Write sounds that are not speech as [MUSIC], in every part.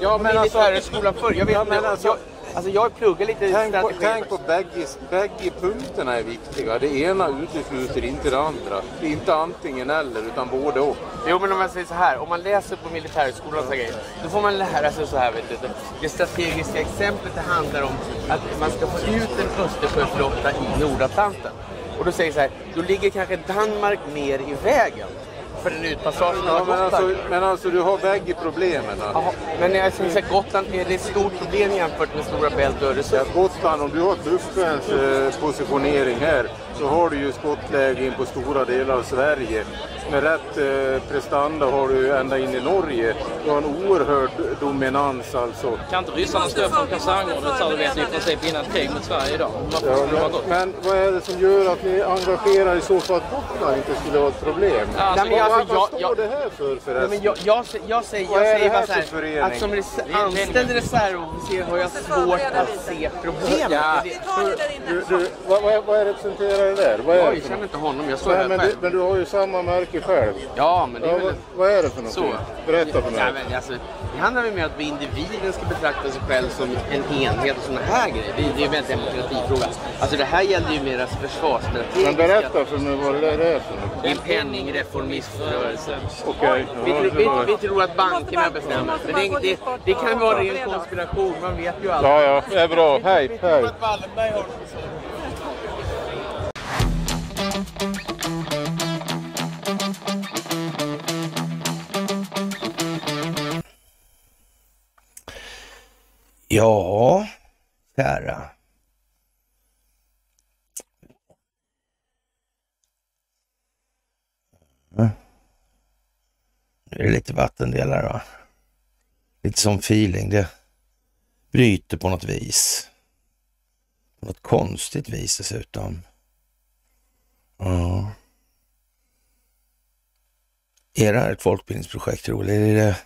Ja, men alltså... Skolan förr. Jag vet, ja, alltså, jag, pluggar lite tänk på, tänk på bägge, bägge punkterna är viktiga. Det ena utesluter inte det andra. Det är inte antingen eller utan både och. Jo men om jag säger så här, om man läser på militärskolan så grejer, då får man lära sig så här vet du. Det strategiska exemplet det handlar om att man ska få ut en Östersjöflotta i Nordatlanten. Och då säger så här, då ligger kanske Danmark mer i vägen för den utpassagen ja, men alltså, men alltså du har vägg i problemen. Alltså. men jag skulle säga Gotland är ett stort problem jämfört med Stora Bält och Öresund. Ja, Gotland, om du har Tuffens eh, positionering här så har du ju skottläge in på stora delar av Sverige med rätt eh, prestanda har du ända in i Norge. Du har en oerhörd dominans alltså. Kan inte ryssarna stå på kaserngården så vet ni i princip innan ett krig mot Sverige idag. Ja, men, men, vad är det som gör att ni engagerar i så fall att Gotland inte skulle vara ett problem? alltså, Nej, men, alltså, vad, jag, står jag, det här för förresten? Nej, men jag, jag, jag, säger, jag säger bara så här, att som res anställd reservofficer har jag svårt att se problemet. Ja. Du, du, vad, vad, vad representerar det där? Vad är jag känner inte honom, jag står här själv. Men du har ju samma märke mycket själv. Ja, men det är ja, väl... Vad, är det för något? Berätta för mig. Ja, men, alltså, det handlar väl mer om att individen ska betrakta sig själv som en enhet och sådana här grejer. Det, det är ju en demokratifråga. Alltså det här gäller ju mer försvarsstrategiska... Men berätta för mig vad det är för något. Det är en penningreformiströrelse. Okej. Okay. Vi, vi, vi, vi, tror att bankerna bestämmer. Men det, det, det kan vara en konspiration, man vet ju aldrig. Ja, ja, det är bra. Hej, hej. Ja, kära. Nu mm. är det lite vattendelar va? Lite som feeling. Det bryter på något vis. På något konstigt vis dessutom. Ja. Är det här ett folkbildningsprojekt tror Eller är det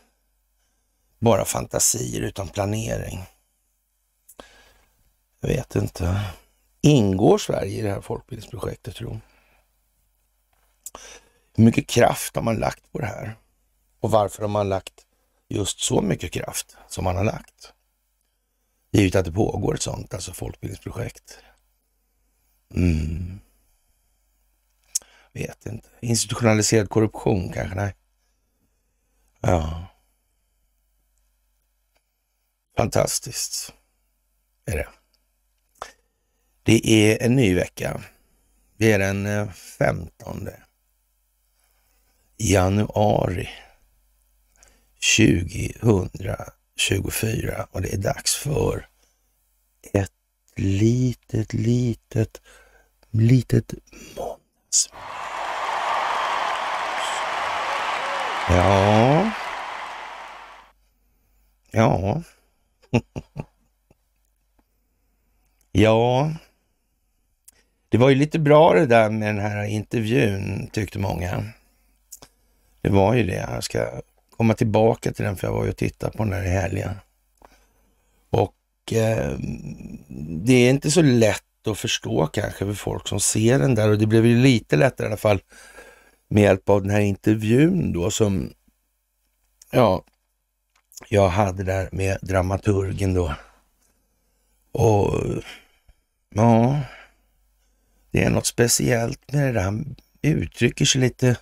bara fantasier utan planering? Jag vet inte. Ingår Sverige i det här folkbildningsprojektet tror du? Hur mycket kraft har man lagt på det här? Och varför har man lagt just så mycket kraft som man har lagt? Givet att det pågår ett sånt alltså folkbildningsprojekt. Mm. Vet inte. Institutionaliserad korruption kanske? Nej. Ja. Fantastiskt är det. Det är en ny vecka. Det är den 15 eh, januari 2024 och det är dags för ett litet, litet, litet måndags. Ja. Ja. [LAUGHS] ja. Det var ju lite bra det där med den här intervjun, tyckte många. Det var ju det. Jag ska komma tillbaka till den, för jag var ju och tittade på den här i helgen. Och eh, det är inte så lätt att förstå kanske för folk som ser den där och det blev ju lite lättare i alla fall med hjälp av den här intervjun då som ja, jag hade där med dramaturgen då. Och ja, det är något speciellt med det där. Han uttrycker sig lite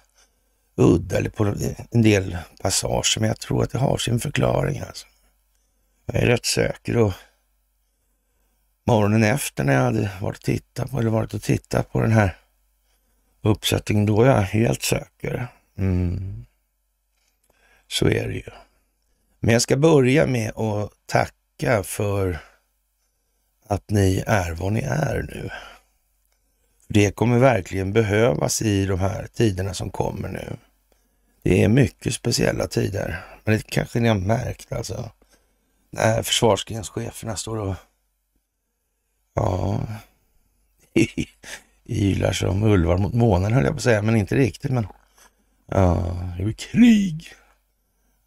udda eller på en del passager, men jag tror att det har sin förklaring. Alltså. Jag är rätt säker och morgonen efter när jag hade varit och tittat på, eller varit och tittat på den här uppsättningen, då är jag helt säker. Mm. Så är det ju. Men jag ska börja med att tacka för att ni är vad ni är nu. Det kommer verkligen behövas i de här tiderna som kommer nu. Det är mycket speciella tider, men det kanske ni har märkt alltså. När försvarsgrenscheferna står och ja, [LAUGHS] ylar som ulvar mot månen höll jag på att säga, men inte riktigt. Men ja, det blir krig.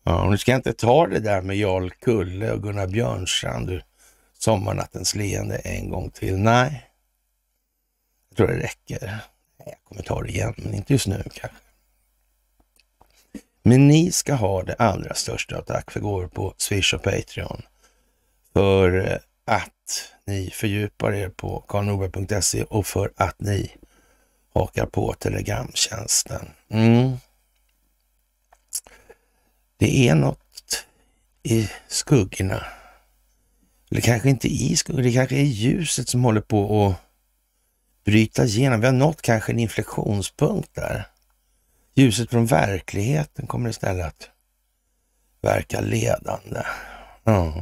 Ja, och nu ska jag inte ta det där med Jarl Kulle och Gunnar Björnstrand, sommarnattens leende en gång till. Nej, jag tror det räcker. Jag kommer ta det igen, men inte just nu kanske. Men ni ska ha det allra största tack för gåvor på Swish och Patreon. För eh, att ni fördjupar er på karlnorberg.se och för att ni hakar på Telegramtjänsten. Mm. Det är något i skuggorna. Eller kanske inte i skuggorna, det kanske är ljuset som håller på att bryta igenom. Vi har nått kanske en inflektionspunkt där. Ljuset från verkligheten kommer istället att verka ledande. Mm.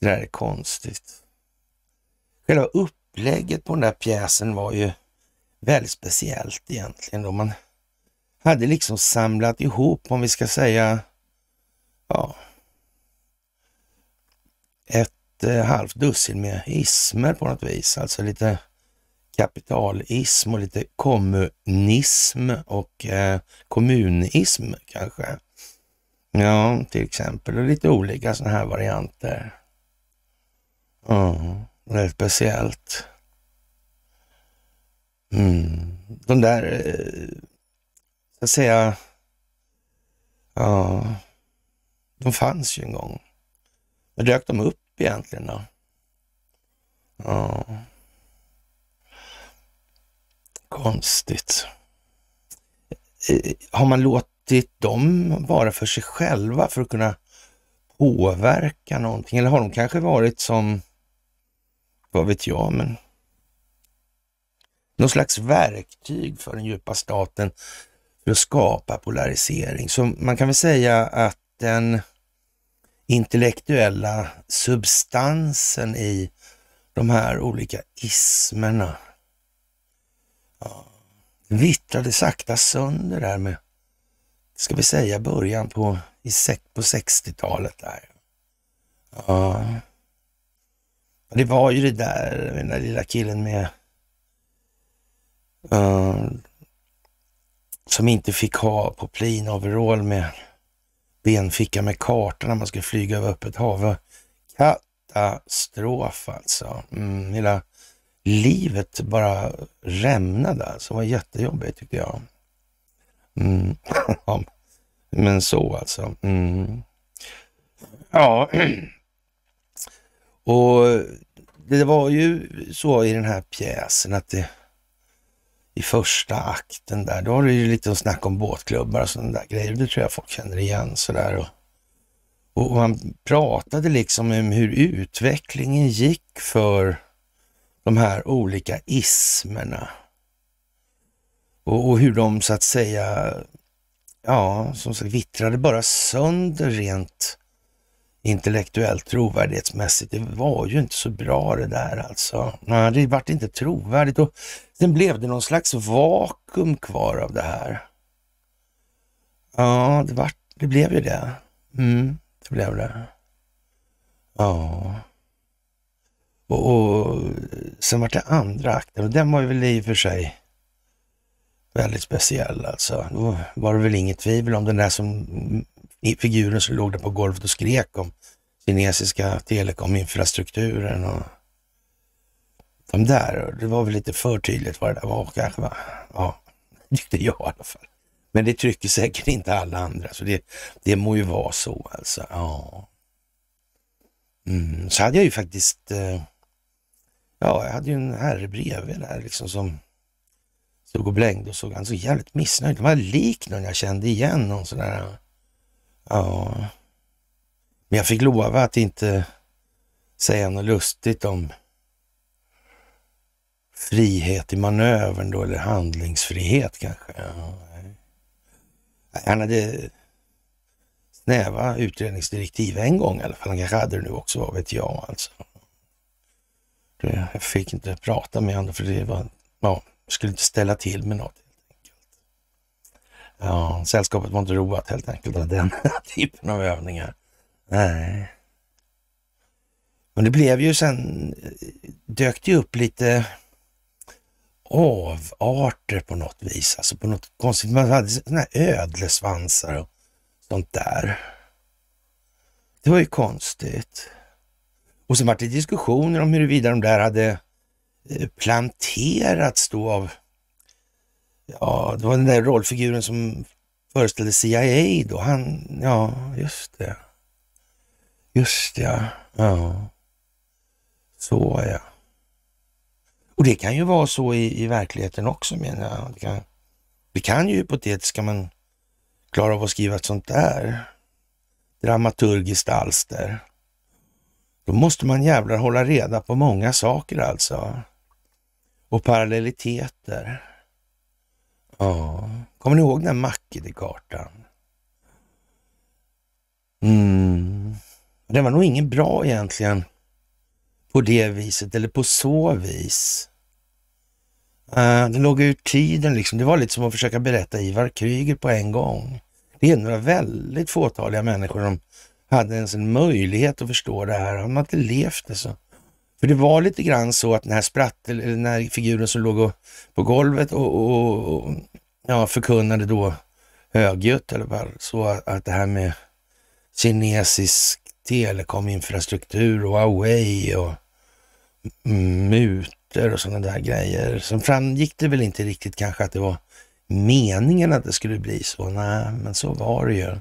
Det där är konstigt. Själva upplägget på den där pjäsen var ju väldigt speciellt egentligen. Då. Man hade liksom samlat ihop, om vi ska säga, ja, ett eh, halvt dussin med ismer på något vis. Alltså lite kapitalism och lite kommunism och eh, kommunism kanske. Ja, till exempel. Och lite olika sådana här varianter. Ja, det är speciellt. Mm. De där, eh, så att säga, ja, de fanns ju en gång. När dök de upp egentligen då? Ja konstigt. Eh, har man låtit dem vara för sig själva för att kunna påverka någonting? Eller har de kanske varit som, vad vet jag, men någon slags verktyg för den djupa staten för att skapa polarisering. Så man kan väl säga att den intellektuella substansen i de här olika ismerna det vittrade sakta sönder där med, ska vi säga början på, på 60-talet där. Ja. Det var ju det där, den där lilla killen med uh, som inte fick ha på plin overall med benficka med karta när man skulle flyga över öppet hav. Katastrof alltså. Mm, hela livet bara rämnade alltså. Det var jättejobbigt tyckte jag. Mm. [LAUGHS] Men så alltså. Mm. Ja. [CLEARS THROAT] Och det var ju så i den här pjäsen att det i första akten där, då har det ju lite snack om båtklubbar och sådana där grejer. Det tror jag folk känner igen sådär. Och, och man pratade liksom om hur utvecklingen gick för de här olika ismerna. Och, och, hur de så att säga, ja, som sagt vittrade bara sönder rent intellektuellt trovärdighetsmässigt. Det var ju inte så bra det där alltså. Nej, det vart inte trovärdigt och sen blev det någon slags vakuum kvar av det här. Ja, det, vart, det blev ju det. Mm, det blev det. Ja. Och, och sen var det andra akten och den var väl i och för sig väldigt speciell alltså. Då var det väl inget tvivel om den där som mm, figuren som låg där på golvet och skrek om kinesiska telekominfrastrukturen och de där. Det var väl lite för tydligt vad det där var kanske. Va? Ja, [LAUGHS] tyckte jag i alla fall. Men det trycker säkert inte alla andra, så det, det må ju vara så alltså. Ja. Mm. Så hade jag ju faktiskt eh, Ja, jag hade ju en herre bredvid där liksom som stod och blängde och såg han så jävligt missnöjd. Det var lik någon jag kände igen, någon sån där. Ja. Men jag fick lova att inte säga något lustigt om frihet i manövern då, eller handlingsfrihet kanske. Ja. Han hade snäva utredningsdirektiv en gång i alla fall. Han kanske hade det nu också, vad vet jag alltså. Jag fick inte prata med honom för det var, ja, skulle inte ställa till med något. Ja, sällskapet var inte roat helt enkelt av den [LAUGHS] typen av övningar. Nej. Men det blev ju sen, dök det upp lite avarter på något vis, alltså på något konstigt. Man hade sådana här ödlesvansar och sånt där. Det var ju konstigt. Och sen var det diskussioner om huruvida de där hade eh, planterats då av, ja, det var den där rollfiguren som föreställde CIA då. Han, ja, just det. Just ja. ja. Så ja. Och det kan ju vara så i, i verkligheten också menar jag. Det kan, det kan ju hypotetiskt, kan man klara av att skriva ett sånt där dramaturgiskt alster. Då måste man jävlar hålla reda på många saker alltså. Och parallelliteter. Ja, kommer ni ihåg den där kartan Mm. Den var nog ingen bra egentligen på det viset eller på så vis. Uh, det låg ur tiden liksom. Det var lite som att försöka berätta Ivar Kryger på en gång. Det är några väldigt fåtaliga människor som hade ens en möjlighet att förstå det här. Han hade inte levt det så. För det var lite grann så att den här sprattel, eller den här figuren som låg på golvet och, och, och ja, förkunnade då högljutt i alla fall, så att, att det här med kinesisk telekominfrastruktur och Huawei och muter och sådana där grejer. Sen framgick det väl inte riktigt kanske att det var meningen att det skulle bli så. Nej, men så var det ju.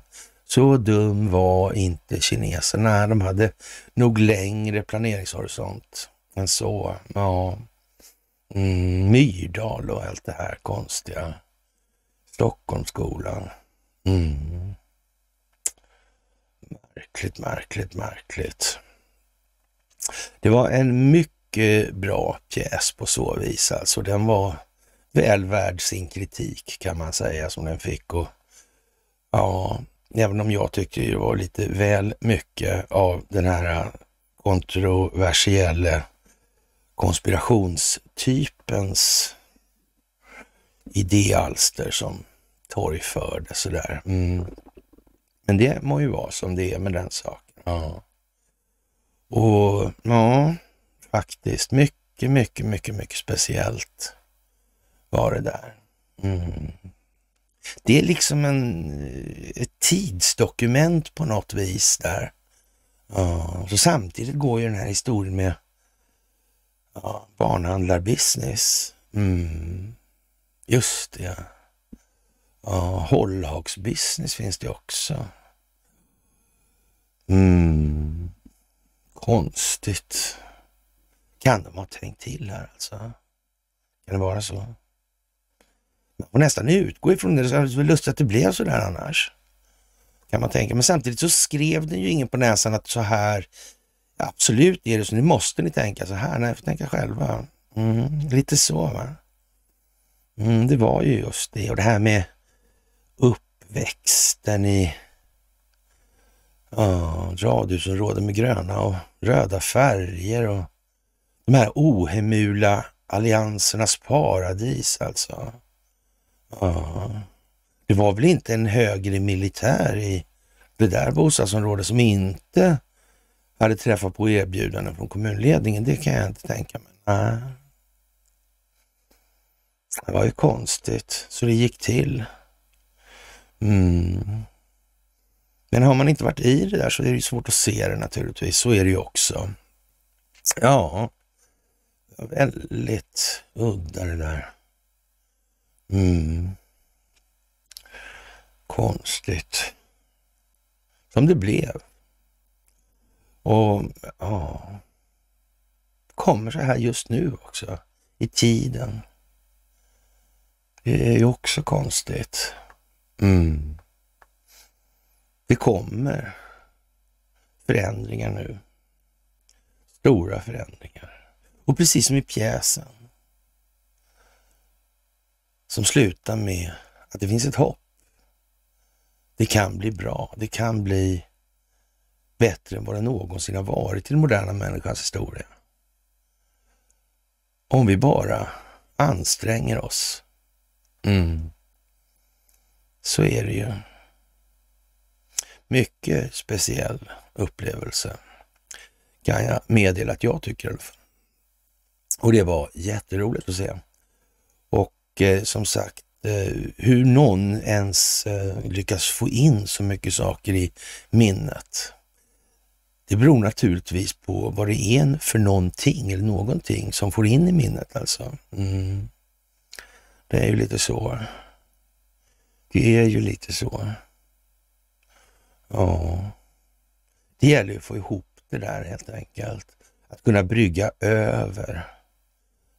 Så dum var inte kineserna. De hade nog längre planeringshorisont än så. Ja. Mm, Myrdal och allt det här konstiga. Stockholmsskolan. Mm. Märkligt, märkligt, märkligt. Det var en mycket bra pjäs på så vis alltså. Den var väl värd sin kritik kan man säga som den fick. Och, ja, Även om jag tycker det var lite väl mycket av den här kontroversiella konspirationstypens idéalster som torgfördes sådär. Mm. Men det må ju vara som det är med den saken. Ja. Och ja, faktiskt mycket, mycket, mycket, mycket speciellt var det där. Mm. Det är liksom en, eh, ett tidsdokument på något vis där. Ja, så samtidigt går ju den här historien med ja, barnhandlarbusiness. Mm. Just det, ja. ja hållhagsbusiness finns det också. Mm. Konstigt. Kan de ha tänkt till här alltså? Kan det vara så? och nästan utgå ifrån det. Det är lustigt att det blev så där annars. Kan man tänka. Men samtidigt så skrev den ju ingen på näsan att så här absolut är det så. Nu måste ni tänka så här. Nej, ni får tänka själva. Mm, lite så va. Mm, det var ju just det. Och det här med uppväxten i ja, radhusområden med gröna och röda färger och de här ohemula alliansernas paradis alltså. Ja. Det var väl inte en högre militär i det där bostadsområdet som inte hade träffat på erbjudanden från kommunledningen. Det kan jag inte tänka mig. Nej. Det var ju konstigt, så det gick till. Mm. Men har man inte varit i det där så är det svårt att se det naturligtvis. Så är det ju också. Ja, väldigt udda det där. Mm. Konstigt. Som det blev. Och ja, kommer så här just nu också, i tiden. Det är ju också konstigt. Mm. Det kommer förändringar nu. Stora förändringar. Och precis som i pjäsen som slutar med att det finns ett hopp. Det kan bli bra. Det kan bli bättre än vad det någonsin har varit i den moderna människans historia. Om vi bara anstränger oss. Mm. Så är det ju. Mycket speciell upplevelse kan jag meddela att jag tycker Och det var jätteroligt att se. Och som sagt, eh, hur någon ens eh, lyckas få in så mycket saker i minnet. Det beror naturligtvis på vad det är för någonting eller någonting som får in i minnet alltså. Mm. Det är ju lite så. Det är ju lite så. Ja. Det gäller ju att få ihop det där helt enkelt. Att kunna brygga över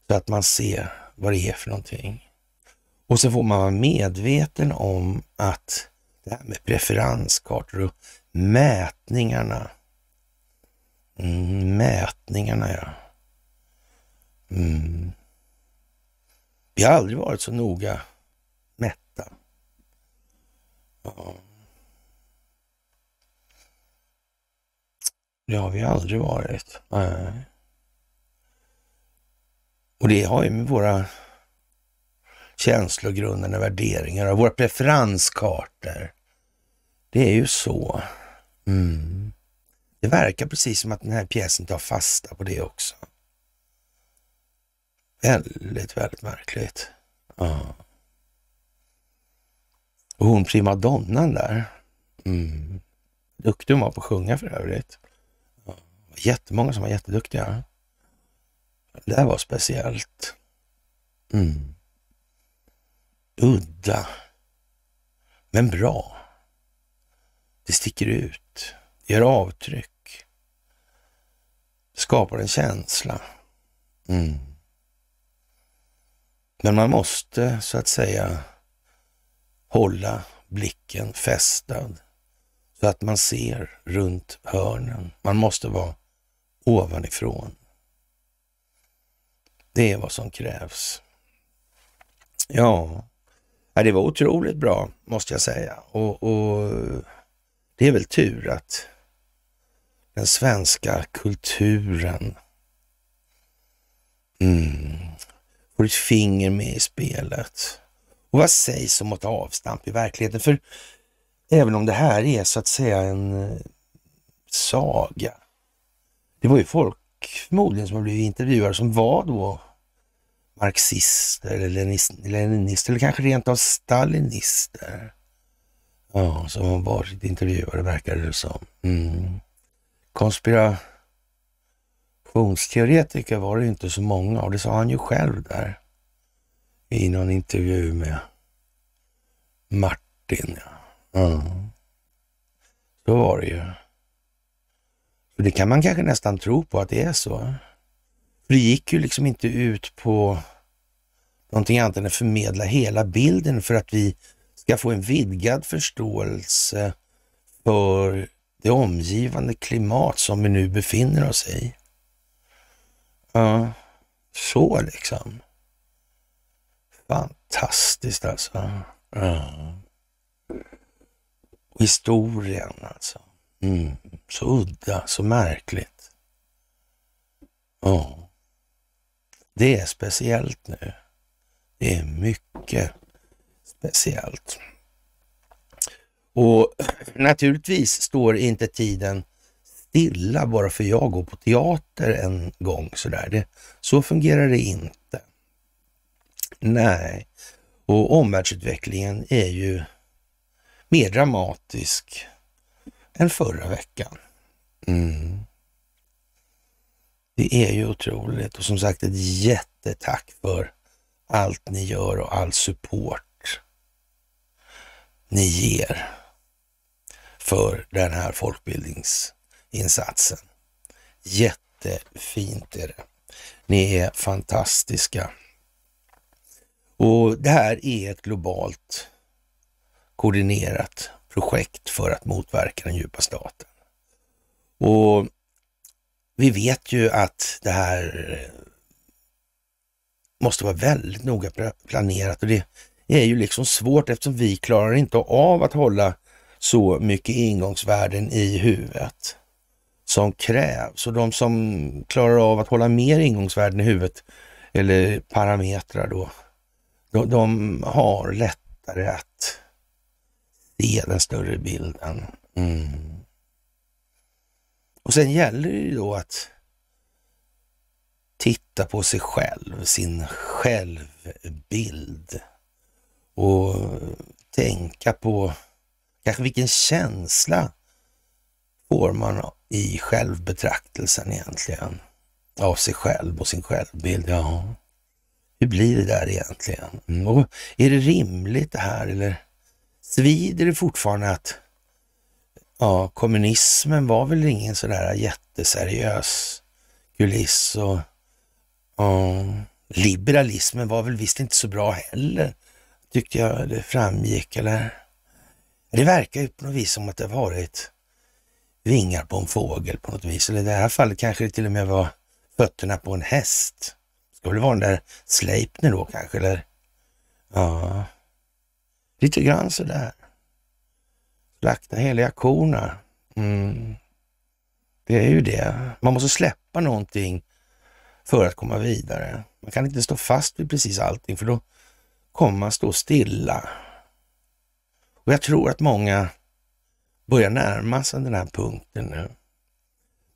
så att man ser vad det är för någonting. Och så får man vara medveten om att det här med preferenskartor och mätningarna. Mm, mätningarna, ja. Mm. Vi har aldrig varit så noga mätta. Ja. Det har vi aldrig varit. Nej. Och det har ju med våra känslogrundande värderingar och våra preferenskartor. Det är ju så. Mm. Det verkar precis som att den här pjäsen tar fasta på det också. Väldigt, väldigt märkligt. Ja. Och hon primadonnan där. Mm. Duktig hon var på att sjunga för övrigt. Ja. Jättemånga som var jätteduktiga. Det där var speciellt. Mm. Udda, men bra. Det sticker ut, det gör avtryck, skapar en känsla. Mm. Men man måste så att säga hålla blicken fästad så att man ser runt hörnen. Man måste vara ovanifrån. Det är vad som krävs. Ja, Ja, det var otroligt bra, måste jag säga. Och, och det är väl tur att den svenska kulturen mm, får ett finger med i spelet. Och vad sägs om att ta avstamp i verkligheten? För även om det här är så att säga en eh, saga. Det var ju folk förmodligen som har blivit intervjuade som var då marxister eller leninister eller kanske rent av stalinister. Ja, som har varit intervjuade verkar det som. Mm. Konspirationsteoretiker var det inte så många och det sa han ju själv där i någon intervju med Martin. Ja. Mm. Så var det ju. det kan man kanske nästan tro på att det är så. För det gick ju liksom inte ut på någonting annat än att förmedla hela bilden för att vi ska få en vidgad förståelse för det omgivande klimat som vi nu befinner oss i. Ja, så liksom. Fantastiskt alltså. Ja. Och historien alltså. Mm. Så udda, så märkligt. Ja. Det är speciellt nu. Det är mycket speciellt. Och naturligtvis står inte tiden stilla bara för jag går på teater en gång sådär. Det, så fungerar det inte. Nej, och omvärldsutvecklingen är ju mer dramatisk än förra veckan. Mm. Det är ju otroligt och som sagt ett jättetack för allt ni gör och all support ni ger för den här folkbildningsinsatsen. Jättefint är det. Ni är fantastiska. Och det här är ett globalt koordinerat projekt för att motverka den djupa staten. Och vi vet ju att det här eh, måste vara väldigt noga planerat och det är ju liksom svårt eftersom vi klarar inte av att hålla så mycket ingångsvärden i huvudet som krävs. Och de som klarar av att hålla mer ingångsvärden i huvudet, eller parametrar då, de, de har lättare att se den större bilden. Mm. Och sen gäller det ju då att titta på sig själv, sin självbild och tänka på kanske vilken känsla får man i självbetraktelsen egentligen av sig själv och sin självbild. Ja, hur blir det där egentligen? Och är det rimligt det här eller svider det fortfarande att ja, kommunismen var väl ingen sådär jätteseriös kuliss och ja, liberalismen var väl visst inte så bra heller, tyckte jag det framgick. Eller? Det verkar ju på något vis som att det varit vingar på en fågel på något vis. Eller i det här fallet kanske det till och med var fötterna på en häst. Det ska väl vara den där Sleipner då kanske, eller? Ja, lite grann sådär. Slakta heliga korna. Mm. Det är ju det. Man måste släppa någonting för att komma vidare. Man kan inte stå fast vid precis allting för då kommer man stå stilla. Och jag tror att många börjar närma sig den här punkten nu.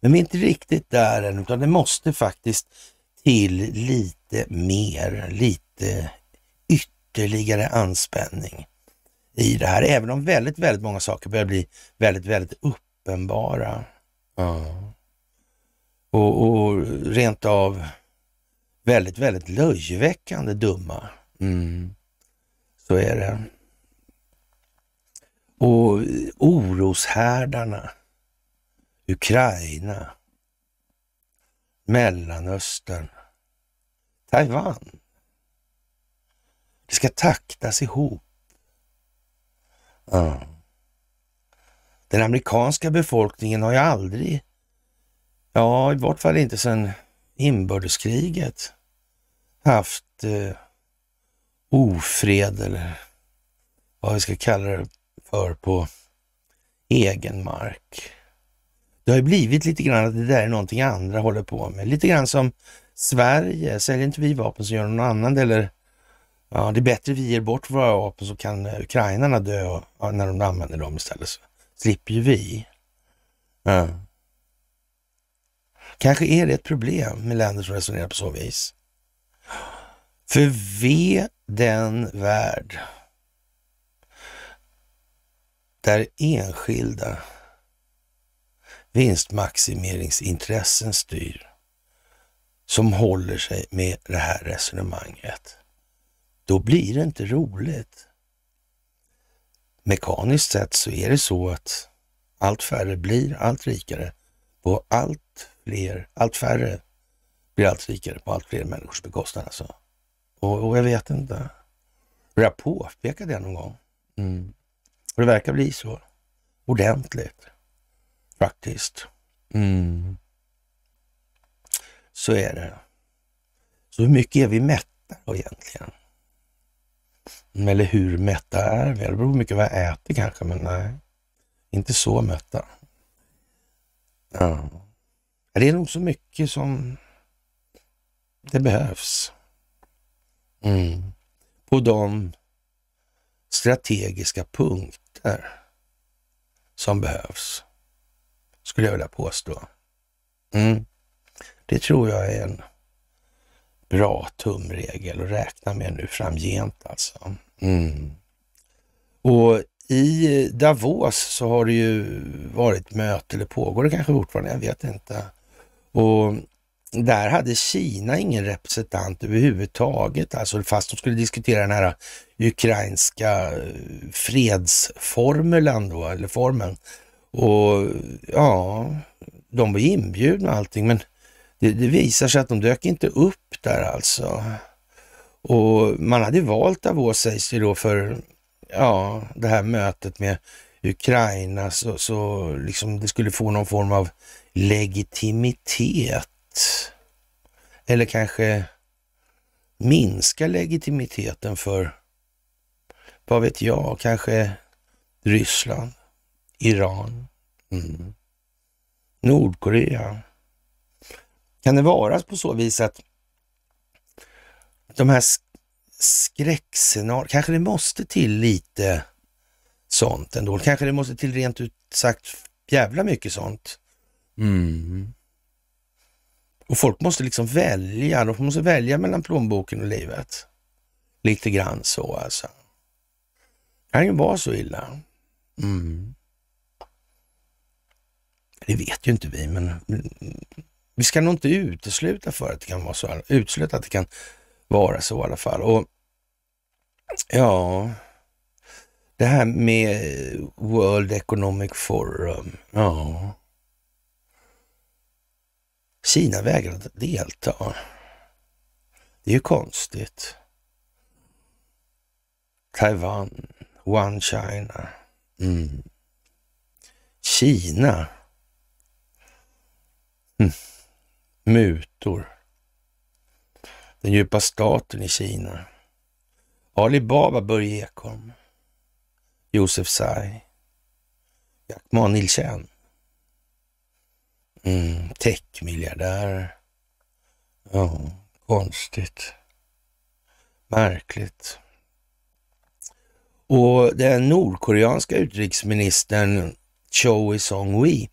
Men vi är inte riktigt där än, utan det måste faktiskt till lite mer, lite ytterligare anspänning i det här, även om väldigt, väldigt många saker börjar bli väldigt, väldigt uppenbara. Ja. Och, och rent av väldigt, väldigt löjeväckande dumma. Mm. Så är det. Och oroshärdarna, Ukraina, Mellanöstern, Taiwan. Det ska taktas ihop Ja. Den amerikanska befolkningen har ju aldrig, ja i vart fall inte sedan inbördeskriget, haft eh, ofred eller vad vi ska kalla det för på egen mark. Det har ju blivit lite grann att det där är någonting andra håller på med. Lite grann som Sverige, säljer inte vi vapen så gör någon annan det eller Ja, det är bättre vi ger bort våra vapen så kan ukrainarna dö när de använder dem istället. Så slipper ju vi. Ja. Kanske är det ett problem med länder som resonerar på så vis. För ve den värld där enskilda vinstmaximeringsintressen styr som håller sig med det här resonemanget då blir det inte roligt. Mekaniskt sett så är det så att allt färre blir allt rikare på allt fler, allt färre blir allt rikare på allt fler människors bekostnad alltså. Och, och jag vet inte. Har jag påpekat det någon gång? Mm. Och det verkar bli så. Ordentligt. Faktiskt. Mm. Så är det. Så hur mycket är vi mätta egentligen? Eller hur mätta är vi? Det beror mycket på vad jag äter kanske, men nej. Inte så mätta. Ja. Det är nog så mycket som det behövs. Mm. På de strategiska punkter som behövs, skulle jag vilja påstå. Mm. Det tror jag är en bra tumregel att räkna med nu framgent alltså. Mm. Och i Davos så har det ju varit möte, eller pågår det kanske fortfarande, jag vet inte. Och där hade Kina ingen representant överhuvudtaget, alltså fast de skulle diskutera den här ukrainska eh, fredsformulan då, eller formen. Och ja, de var inbjudna och allting, men det, det visar sig att de dök inte upp där alltså. Och man hade valt Davos sägs det då för ja, det här mötet med Ukraina så, så liksom det skulle få någon form av legitimitet. Eller kanske minska legitimiteten för, vad vet jag, kanske Ryssland, Iran, mm. Nordkorea. Kan det vara på så vis att de här skräckscenarierna, kanske det måste till lite sånt ändå. Kanske det måste till rent ut sagt jävla mycket sånt. Mm. Och folk måste liksom välja, de måste välja mellan plånboken och livet. Lite grann så alltså. kan ju vara så illa. Mm. Det vet ju inte vi, men vi ska nog inte utesluta för att det kan vara så, utesluta att det kan vara så i alla fall. Och ja, det här med World Economic Forum. Ja. Kina vägrar att delta. Det är ju konstigt. Taiwan, One China. Mm. Kina. Mm. Mutor den djupa staten i Kina, Ali Baba, Börje Ekholm, Josef Tsai, Jack Ma Nilsen, mm, techmiljardär. Ja, konstigt. Märkligt. Och den nordkoreanska utrikesministern Choi Song-wi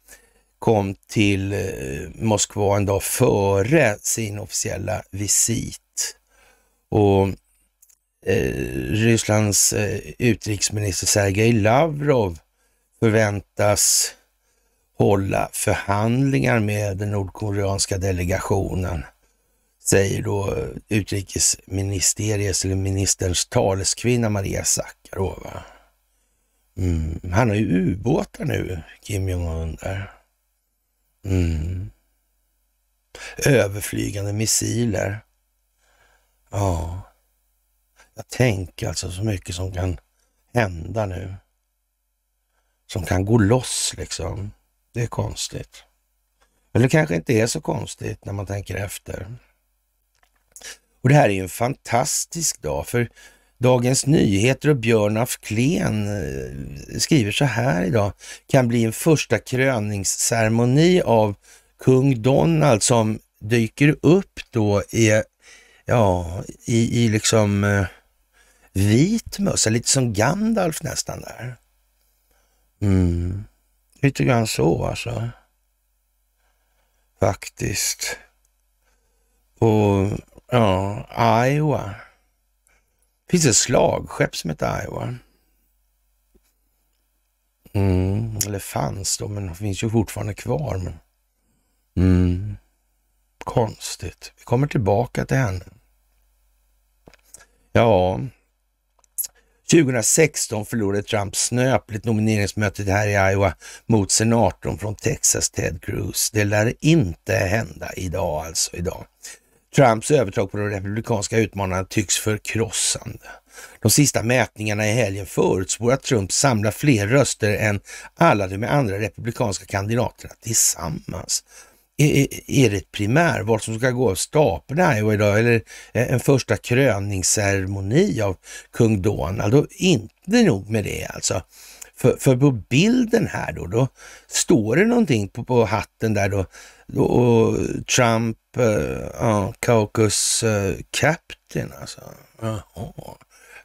kom till eh, Moskva en dag före sin officiella visit. Och eh, Rysslands eh, utrikesminister Sergej Lavrov förväntas hålla förhandlingar med den nordkoreanska delegationen, säger då utrikesministeriets eller ministerns taleskvinna Maria Sakarova. Mm. Han har ju ubåtar nu, Kim Jong-Un där. Mm. Överflygande missiler. Ja. Jag tänker alltså så mycket som kan hända nu. Som kan gå loss liksom. Det är konstigt. Eller kanske inte är så konstigt när man tänker efter. Och det här är ju en fantastisk dag, för Dagens Nyheter och Björn af Kleen eh, skriver så här idag. Kan bli en första kröningsceremoni av kung Donald som dyker upp då i, ja, i, i liksom eh, vit mössa, lite som Gandalf nästan där. Mm. Lite grann så alltså. Faktiskt. Och ja, Iowa finns ett slagskepp som heter Iowa. Mm, eller fanns då, men finns ju fortfarande kvar. Men... Mm. Konstigt. Vi kommer tillbaka till henne. Ja, 2016 förlorade Trump snöpligt nomineringsmötet här i Iowa mot senatorn från Texas, Ted Cruz. Det lär inte hända idag alltså. idag. Trumps övertag på de republikanska utmanarna tycks förkrossande. De sista mätningarna i helgen förutspår att Trump samlar fler röster än alla de med andra republikanska kandidaterna tillsammans. Är, det ett primärval som ska gå av stapeln i Iowa idag eller eh, en första kröningsceremoni av kung Donald? Och inte nog med det alltså. För, för på bilden här då, då står det någonting på, på hatten där då, då Trump, eh, ja, uh, uh, Caucus uh, Captain alltså. Jaha.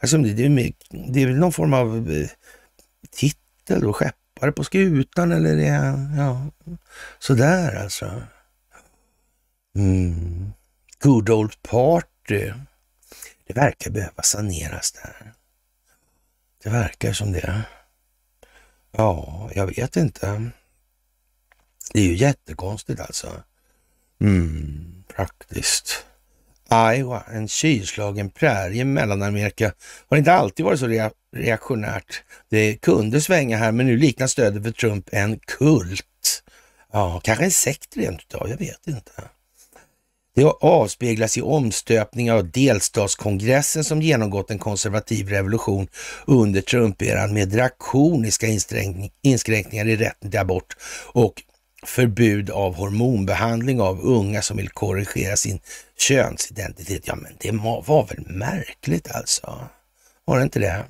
Alltså det, det, är med, det är väl någon form av eh, titel då, skeppare på skutan eller det, ja, sådär alltså. Mm. Good old party. Det verkar behöva saneras där. Det verkar som det. Ja, jag vet inte. Det är ju jättekonstigt alltså. Mm, praktiskt. Iowa, en kylslagen prärie i Mellanamerika, har inte alltid varit så reaktionärt. Det kunde svänga här, men nu liknar stödet för Trump en kult. Ja, kanske en sekt rent utav, jag vet inte. Det avspeglas i omstöpningar av delstatskongressen som genomgått en konservativ revolution under Trump-eran med drakoniska inskränkningar i rätten till abort och förbud av hormonbehandling av unga som vill korrigera sin könsidentitet. Ja, men det var väl märkligt alltså? Var det inte det?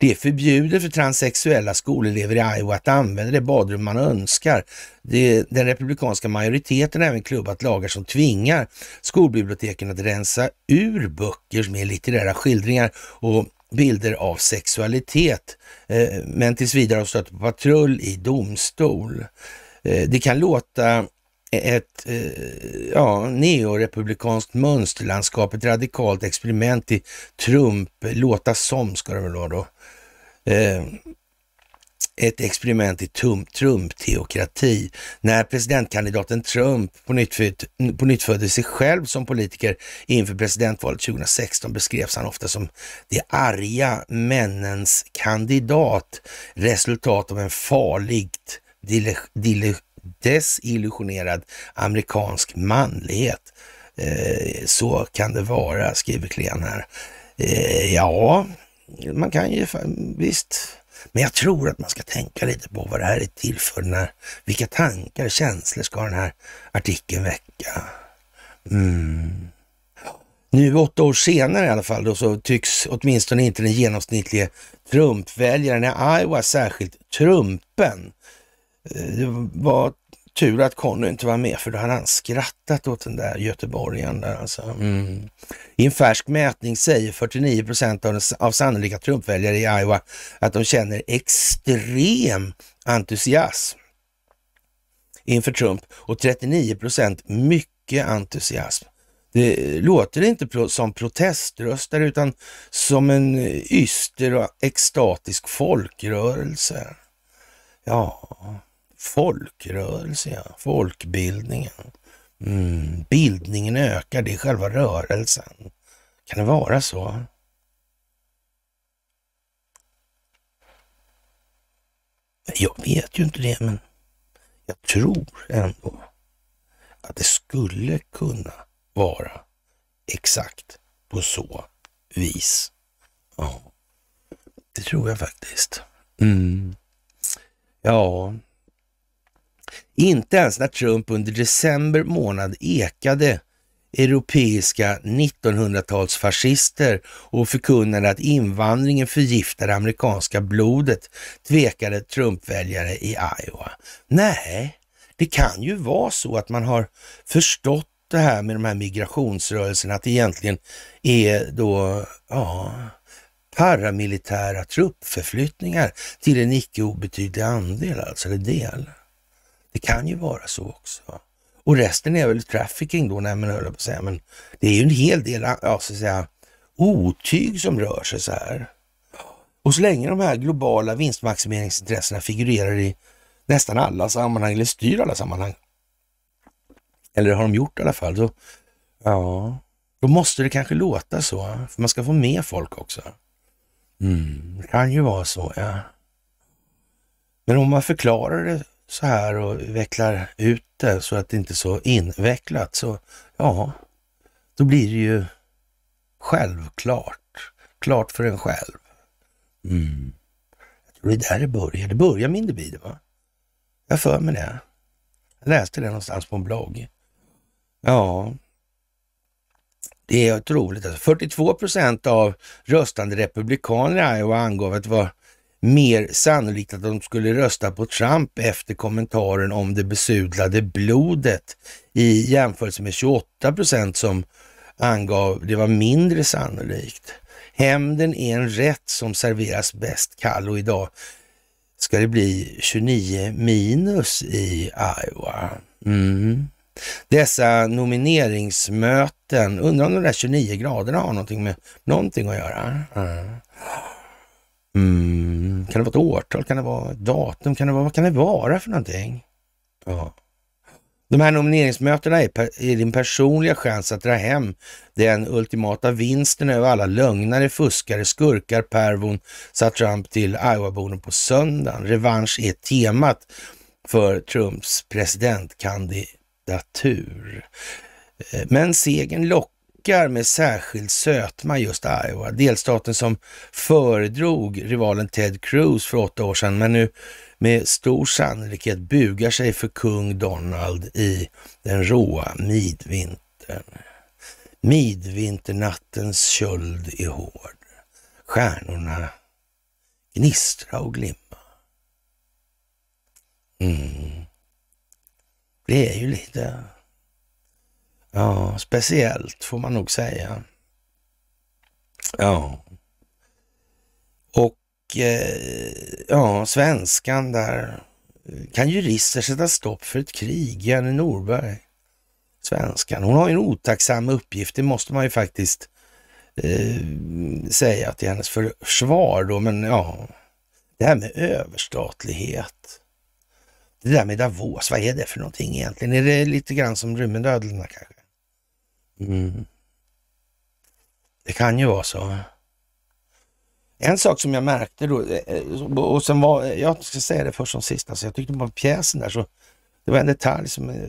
Det är förbjudet för transsexuella skolelever i Iowa att använda det badrum man önskar. den republikanska majoriteten har även klubbat lagar som tvingar skolbiblioteken att rensa ur böcker med litterära skildringar och bilder av sexualitet, eh, men tills vidare har stött på patrull i domstol. Eh, det kan låta ett eh, ja, neorepublikanskt mönsterlandskap, ett radikalt experiment i Trump, låta som ska det väl vara då eh, ett experiment i Trump-teokrati. När presidentkandidaten Trump på nytt, födde sig själv som politiker inför presidentvalet 2016 beskrevs han ofta som de arga männens kandidat, resultat av en farligt desillusionerad amerikansk manlighet. Eh, så kan det vara, skriver Klen här. Eh, ja, man kan ju visst, men jag tror att man ska tänka lite på vad det här är till för. När, vilka tankar och känslor ska den här artikeln väcka? Mm. Nu åtta år senare i alla fall då, så tycks åtminstone inte den genomsnittliga Trumpväljaren i Iowa särskilt trumpen. Eh, det var tur att Conny inte var med för då hade han skrattat åt den där göteborgaren. Där alltså. Mm. I en färsk mätning säger 49 procent av, av sannolika Trumpväljare i Iowa att de känner extrem entusiasm inför Trump och 39 procent mycket entusiasm. Det låter inte som proteströster utan som en yster och extatisk folkrörelse. Ja, Folkrörelse, ja. Folkbildningen. Mm. Bildningen ökar, det är själva rörelsen. Kan det vara så? Jag vet ju inte det, men jag tror ändå att det skulle kunna vara exakt på så vis. Ja, det tror jag faktiskt. Mm. Ja, inte ens när Trump under december månad ekade europeiska 1900-talsfascister och förkunnade att invandringen förgiftar det amerikanska blodet, tvekade Trump-väljare i Iowa. Nej, det kan ju vara så att man har förstått det här med de här migrationsrörelserna, att det egentligen är då, ja, paramilitära truppförflyttningar till en icke obetydlig andel, alltså eller del. Det kan ju vara så också. Och resten är väl trafficking då, nej men på att säga, men det är ju en hel del ja, så att säga, otyg som rör sig så här. Och så länge de här globala vinstmaximeringsintressena figurerar i nästan alla sammanhang, eller styr alla sammanhang, eller har de gjort i alla fall, så ja, då måste det kanske låta så, för man ska få med folk också. Mm, det kan ju vara så, ja. Men om man förklarar det så här och vecklar ut det så att det inte är så invecklat, så ja, då blir det ju självklart. Klart för en själv. Mm. det är där det börjar. Det börjar med individen, va? Jag för mig det. Jag läste det någonstans på en blogg. Ja, det är otroligt. 42 alltså, procent av röstande republikaner i Iowa angav att det var mer sannolikt att de skulle rösta på Trump efter kommentaren om det besudlade blodet i jämförelse med 28 procent som angav det var mindre sannolikt. Hämnden är en rätt som serveras bäst kall och idag ska det bli 29 minus i Iowa. Mm. Dessa nomineringsmöten, undrar om de där 29 graderna har någonting med någonting att göra? Mm. Mm. Kan det vara ett årtal? Kan det vara ett datum? Kan det vara, vad kan det vara för någonting? Ja. De här nomineringsmötena är, är din personliga chans att dra hem den ultimata vinsten över alla lögnare, fuskare, skurkar, pervon sa Trump till Iowa-borden på söndagen. Revansch är temat för Trumps presidentkandidatur. Eh, men segern lockar med särskild sötma just Iowa, delstaten som föredrog rivalen Ted Cruz för åtta år sedan, men nu med stor sannolikhet bugar sig för kung Donald i den råa midvintern. Midvinternattens köld är hård. Stjärnorna gnistra och glimma. Mm. Det är ju lite Ja, speciellt får man nog säga. Ja. Och eh, ja, svenskan där. Kan jurister sätta stopp för ett krig? Jenny Norberg, svenskan. Hon har en otacksam uppgift, det måste man ju faktiskt eh, säga till hennes försvar då, men ja. Det här med överstatlighet. Det där med Davos, vad är det för någonting egentligen? Är det lite grann som rymdödlorna kanske? Mm. Det kan ju vara så. En sak som jag märkte då, eh, eh, och sen var, jag ska säga det först som sist, alltså jag tyckte på pjäsen där så, det var en detalj som, eh,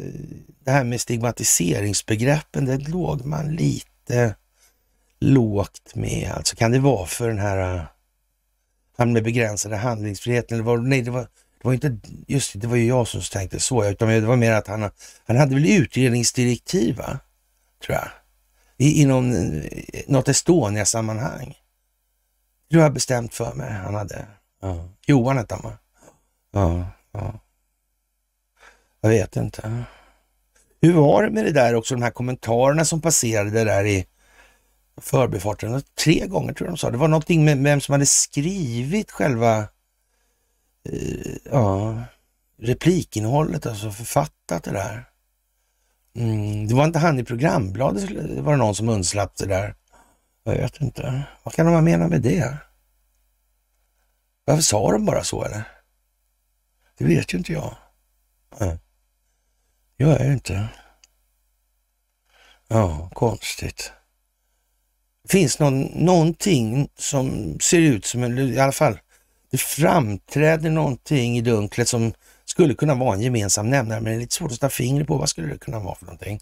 det här med stigmatiseringsbegreppen, det låg man lite lågt med. Alltså kan det vara för den här, han med begränsade handlingsfriheten, eller var, nej det var, det var inte, just det, det var ju jag som tänkte så, utan det var mer att han, han hade väl utredningsdirektiv va? tror jag. I, inom eh, något Estonia-sammanhang. Det har jag bestämt för mig han hade. Ja. Johan hette han va? Ja, ja. Jag vet inte. Hur var det med det där också, de här kommentarerna som passerade där i förbifarten? Tre gånger tror jag de sa. Det var någonting med vem som hade skrivit själva eh, ja, replikinnehållet, alltså författat det där. Mm, det var inte han i programbladet, var det någon som undslapp det där. Jag vet inte. Vad kan de ha menat med det? Varför sa de bara så eller? Det vet ju inte jag. Nej. Gör jag ju inte. Ja, konstigt. Finns någon, någonting som ser ut som en, i alla fall, det framträder någonting i dunklet som skulle kunna vara en gemensam nämnare, men det är lite svårt att ta fingret på vad skulle det kunna vara för någonting.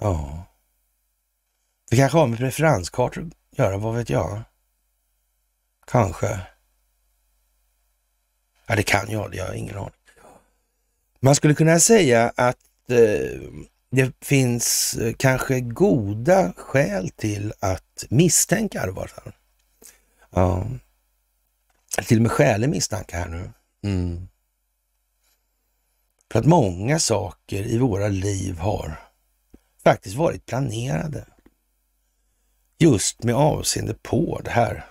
Ja, det kanske har med preferenskartor att göra, vad vet jag? Kanske. Ja, det kan jag, det har jag ingen aning. Man skulle kunna säga att eh, det finns eh, kanske goda skäl till att misstänka Arvarsan. Ja. Till och med skälig misstanke här nu. Mm. För att många saker i våra liv har faktiskt varit planerade. Just med avseende på det här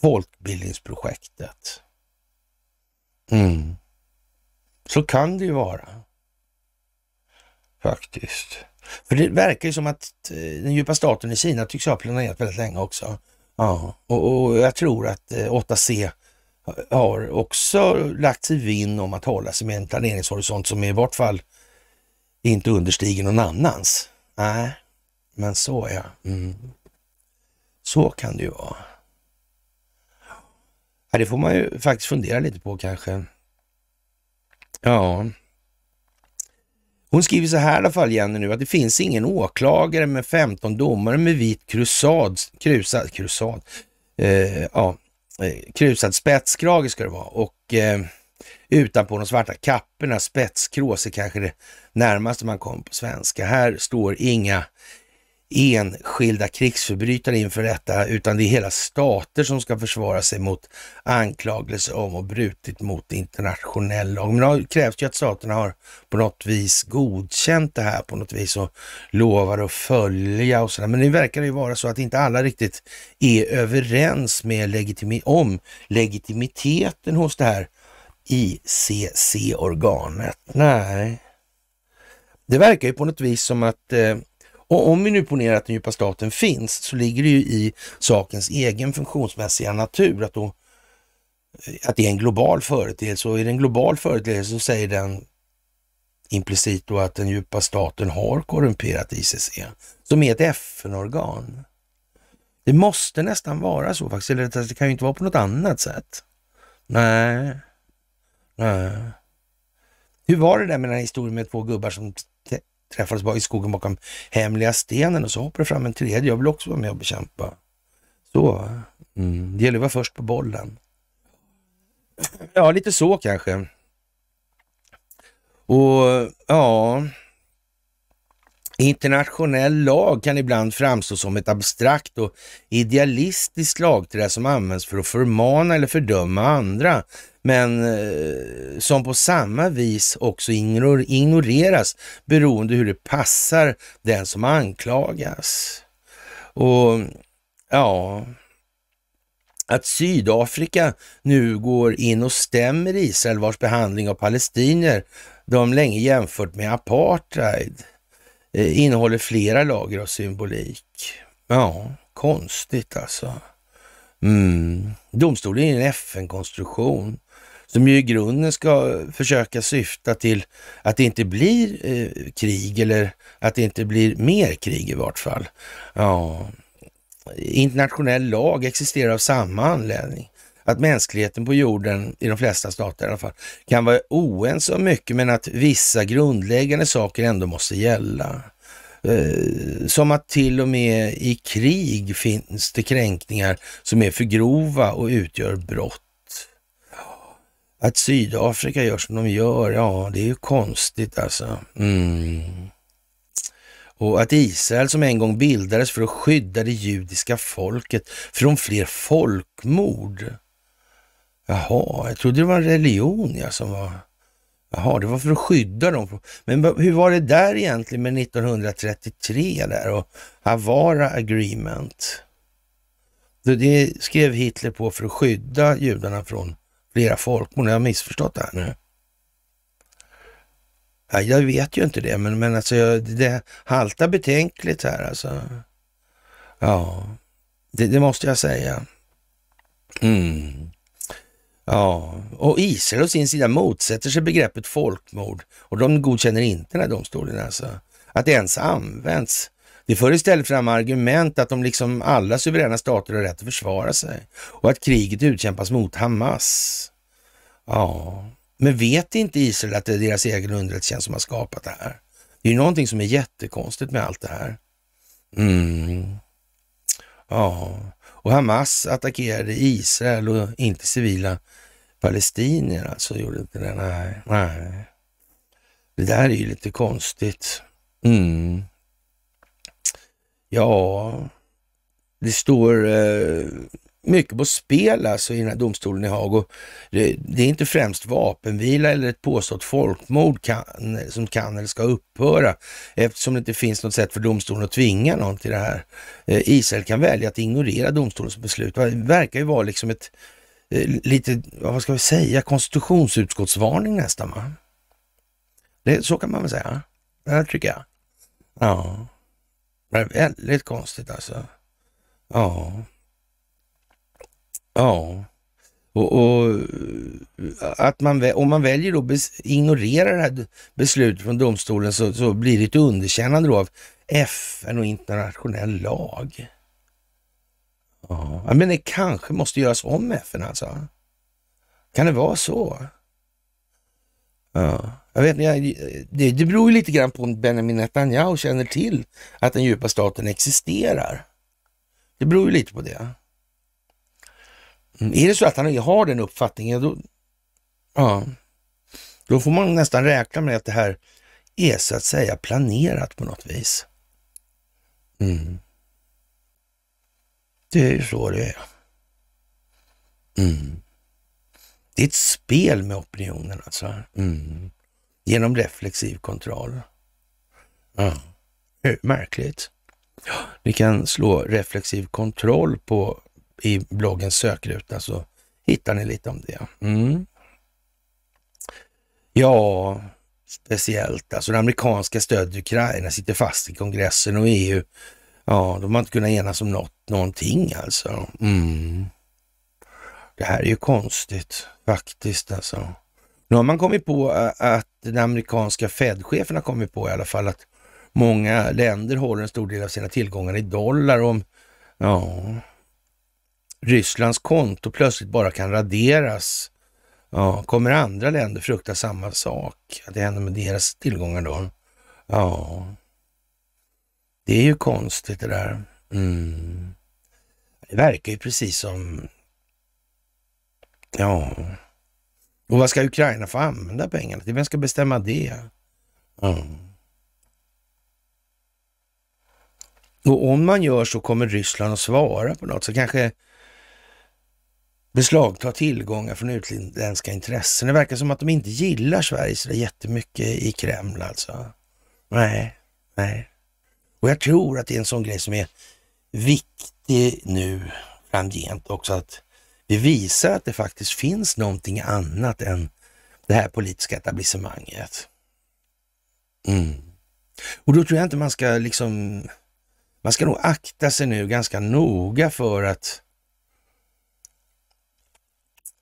folkbildningsprojektet. Mm. Så kan det ju vara. Faktiskt. För det verkar ju som att eh, den djupa staten i Kina tycks ha planerat väldigt länge också. Ja, och, och jag tror att 8C eh, har också lagt sig vinn om att hålla sig med en planeringshorisont som i vart fall inte understiger någon annans. Nej, men så ja. Mm. Så kan det ju vara. Ja, det får man ju faktiskt fundera lite på kanske. Ja. Hon skriver så här i alla fall, Jenny, nu att det finns ingen åklagare med 15 domare med vit krusad, krusad, krusad, eh, ja, Eh, krusad spetskrage ska det vara och eh, utanpå de svarta kapporna, spetskrås är kanske det närmaste man kom på svenska. Här står inga enskilda krigsförbrytare inför detta, utan det är hela stater som ska försvara sig mot anklagelser om och brutit mot internationell lag. Men det krävs ju att staterna har på något vis godkänt det här på något vis och lovar att följa och sådär. Men nu verkar det ju vara så att inte alla riktigt är överens med legitimi om legitimiteten hos det här ICC-organet. Nej. Det verkar ju på något vis som att eh, och om vi nu ponerar att den djupa staten finns så ligger det ju i sakens egen funktionsmässiga natur att, då, eh, att det är en global företeelse och är det en global företeelse så säger den implicit då att den djupa staten har korrumperat ICC som är ett FN-organ. Det måste nästan vara så faktiskt, eller det kan ju inte vara på något annat sätt. Nej, nej. Hur var det där med den här historien med två gubbar som träffades bara i skogen bakom hemliga stenen och så hoppade fram en tredje. Jag vill också vara med och bekämpa. Så, mm. det gäller att vara först på bollen. Ja, lite så kanske. Och ja, Internationell lag kan ibland framstå som ett abstrakt och idealistiskt lagträ som används för att förmana eller fördöma andra, men eh, som på samma vis också ignoreras beroende hur det passar den som anklagas. Och ja, att Sydafrika nu går in och stämmer Israel vars behandling av palestinier de länge jämfört med apartheid Eh, innehåller flera lager av symbolik. Ja, konstigt alltså. Mm. Domstolen är en FN-konstruktion som ju i grunden ska försöka syfta till att det inte blir eh, krig eller att det inte blir mer krig i vart fall. Ja. Internationell lag existerar av samma anledning att mänskligheten på jorden, i de flesta stater i alla fall, kan vara oense om mycket, men att vissa grundläggande saker ändå måste gälla. Eh, som att till och med i krig finns det kränkningar som är för grova och utgör brott. Att Sydafrika gör som de gör, ja det är ju konstigt alltså. Mm. Och att Israel som en gång bildades för att skydda det judiska folket från fler folkmord Jaha, jag trodde det var en religion ja, som var... Jaha, det var för att skydda dem. Men hur var det där egentligen med 1933 där och Havara Agreement? Det skrev Hitler på för att skydda judarna från flera folkmord. Jag har missförstått det här nu. jag vet ju inte det, men, men alltså, det haltar betänkligt här alltså. Ja, det, det måste jag säga. Mm. Ja, och Israel å sin sida motsätter sig begreppet folkmord och de godkänner inte den här domstolen alltså. Att det ens används. Det för istället fram argument att de liksom alla suveräna stater har rätt att försvara sig och att kriget utkämpas mot Hamas. Ja, men vet inte Israel att det är deras egen underrättelsetjänst som har skapat det här? Det är ju någonting som är jättekonstigt med allt det här. Mm. Ja, och Hamas attackerade Israel och inte civila palestinier alltså, gjorde inte det? Nej, nej. Det där är ju lite konstigt. Mm. Ja, det står eh, mycket på spel alltså i den här domstolen i Haag och det, det, är inte främst vapenvila eller ett påstått folkmord kan, som kan eller ska upphöra eftersom det inte finns något sätt för domstolen att tvinga någon till det här. Eh, Israel kan välja att ignorera domstolens beslut. Det verkar ju vara liksom ett eh, lite, vad ska vi säga, konstitutionsutskottsvarning nästan. Va? Det, så kan man väl säga. Det tycker jag. Ja. Det är väldigt konstigt alltså. Ja. Ja, och, och, att man, om man väljer att ignorera det här beslutet från domstolen så, så blir det ett underkännande då av FN och internationell lag. Ja, men det kanske måste göras om FN alltså. Kan det vara så? Ja, jag vet inte, det, det beror ju lite grann på om Benjamin Netanyahu känner till att den djupa staten existerar. Det beror ju lite på det. Mm, är det så att han har den uppfattningen, då, ja, då får man nästan räkna med att det här är så att säga planerat på något vis. Mm. Det är ju så det är. Mm. Det är ett spel med opinionen alltså. Mm. Genom reflexiv kontroll. Ja. Märkligt. Vi kan slå reflexiv kontroll på i bloggens sökruta så alltså, hittar ni lite om det. Mm. Ja, speciellt alltså det amerikanska stödet till Ukraina sitter fast i kongressen och EU. Ja, de har inte kunnat enas om något, någonting alltså. Mm. Det här är ju konstigt faktiskt alltså. Nu har man kommit på att den amerikanska Fed-chefen har kommit på i alla fall att många länder håller en stor del av sina tillgångar i dollar. Om, ja, Rysslands konto plötsligt bara kan raderas. Ja, kommer andra länder frukta samma sak? Att det händer med deras tillgångar då? Ja, det är ju konstigt det där. Mm. Det verkar ju precis som... Ja. Och vad ska Ukraina få använda pengarna till? Vem ska bestämma det? Mm. Och om man gör så kommer Ryssland att svara på något, så kanske beslagta tillgångar från utländska intressen. Det verkar som att de inte gillar Sverige så jättemycket i Kreml alltså. Nej, nej. Och jag tror att det är en sån grej som är viktig nu framgent också att vi visar att det faktiskt finns någonting annat än det här politiska etablissemanget. Mm. Och då tror jag inte man ska liksom, man ska nog akta sig nu ganska noga för att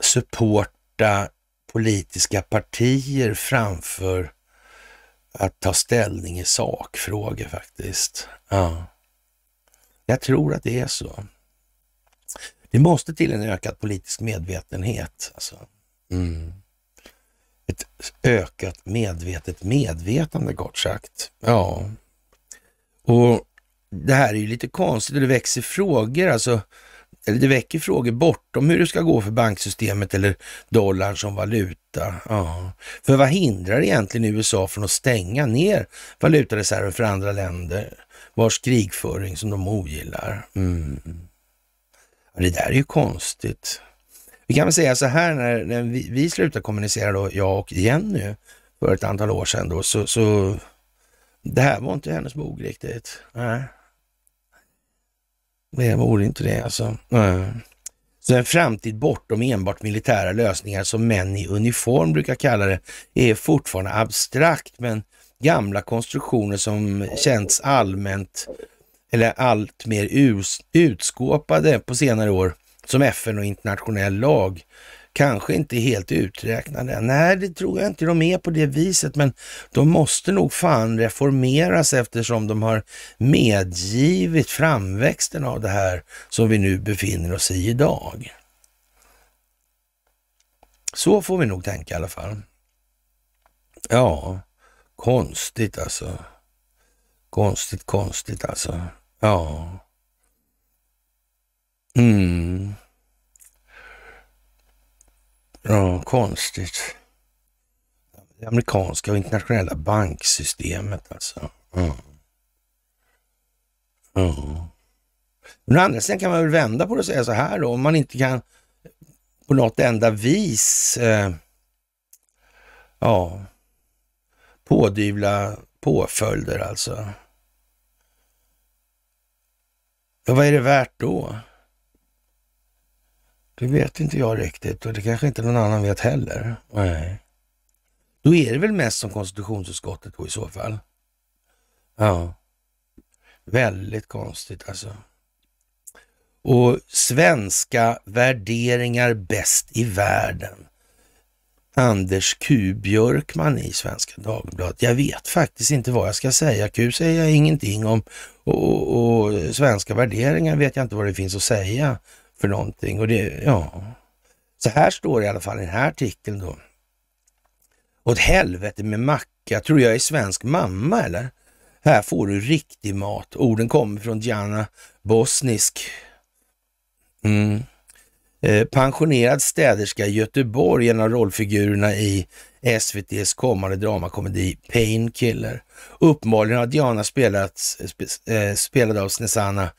supporta politiska partier framför att ta ställning i sakfrågor faktiskt. Ja. Jag tror att det är så. Det måste till en ökad politisk medvetenhet. Alltså. Mm. Ett ökat medvetet medvetande kort sagt. Ja. Och det här är ju lite konstigt och det växer frågor. Alltså, eller det väcker frågor bortom hur det ska gå för banksystemet eller dollarn som valuta. Ja. För vad hindrar egentligen USA från att stänga ner valutareserven för andra länder vars krigföring som de ogillar? Mm. Det där är ju konstigt. Vi kan väl säga så här när, när vi, vi slutade kommunicera, då, jag och Jenny, för ett antal år sedan då, så, så det här var inte hennes bog riktigt. Nej. Det vore inte det alltså. Mm. Så en framtid bortom enbart militära lösningar som män i uniform brukar kalla det är fortfarande abstrakt men gamla konstruktioner som känts allmänt eller allt mer utskåpade på senare år som FN och internationell lag kanske inte helt uträknade. Nej, det tror jag inte de är på det viset, men de måste nog fan reformeras eftersom de har medgivit framväxten av det här som vi nu befinner oss i idag. Så får vi nog tänka i alla fall. Ja, konstigt alltså. Konstigt, konstigt alltså. Ja. Mm. Ja, konstigt. Det amerikanska och internationella banksystemet alltså. Mm. Mm. Men å andra sidan kan man väl vända på det och säga så här då, om man inte kan på något enda vis eh, ja, pådyvla påföljder alltså. Ja, vad är det värt då? Det vet inte jag riktigt och det kanske inte någon annan vet heller. Nej. Då är det väl mest som konstitutionsutskottet då i så fall. Ja. Väldigt konstigt alltså. Och svenska värderingar bäst i världen. Anders Q Björkman i Svenska Dagbladet. Jag vet faktiskt inte vad jag ska säga. Q säger jag ingenting om och, och, och svenska värderingar vet jag inte vad det finns att säga för någonting. Och det, ja. Så här står det i alla fall i den här artikeln då. Åt helvete med macka, tror jag är svensk mamma eller? Här får du riktig mat. Orden kommer från Diana Bosnisk. Mm. Eh, pensionerad städerska i Göteborg, en av rollfigurerna i SVTs kommande dramakomedi Painkiller. Uppenbarligen har Diana spelats, sp eh, spelad av Snezana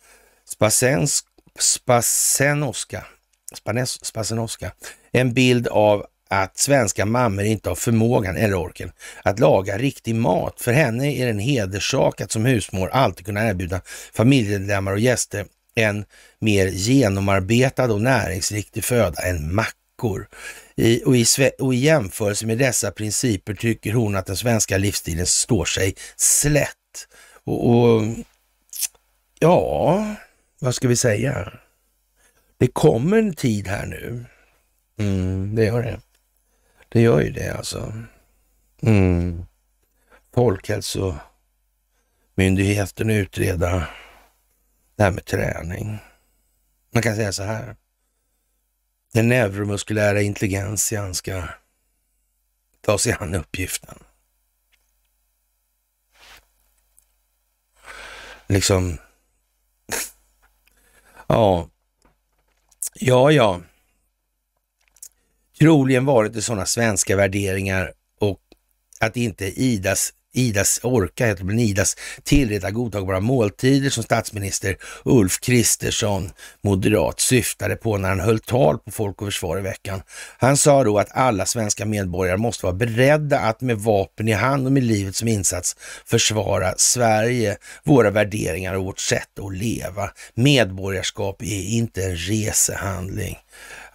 Spasensk Spasenoska, Spanes, Spasenoska en bild av att svenska mammor inte har förmågan eller orken att laga riktig mat. För henne är det en hederssak att som husmor alltid kunna erbjuda familjemedlemmar och gäster en mer genomarbetad och näringsriktig föda än mackor. I, och, i, och i jämförelse med dessa principer tycker hon att den svenska livsstilen står sig slätt. och, och ja, vad ska vi säga? Det kommer en tid här nu. Mm, det gör det. Det gör ju det alltså. Mm. Folkhälsomyndigheten utreda det här med träning. Man kan säga så här. Den neuromuskulära intelligensen ska ta sig an uppgiften. Liksom Ja, ja, ja. Troligen varit det sådana svenska värderingar och att inte IDAs Idas orka, heter det, Idas tillreda godtagbara måltider som statsminister Ulf Kristersson, moderat, syftade på när han höll tal på Folk och Försvar i veckan. Han sa då att alla svenska medborgare måste vara beredda att med vapen i hand och med livet som insats försvara Sverige, våra värderingar och vårt sätt att leva. Medborgarskap är inte en resehandling.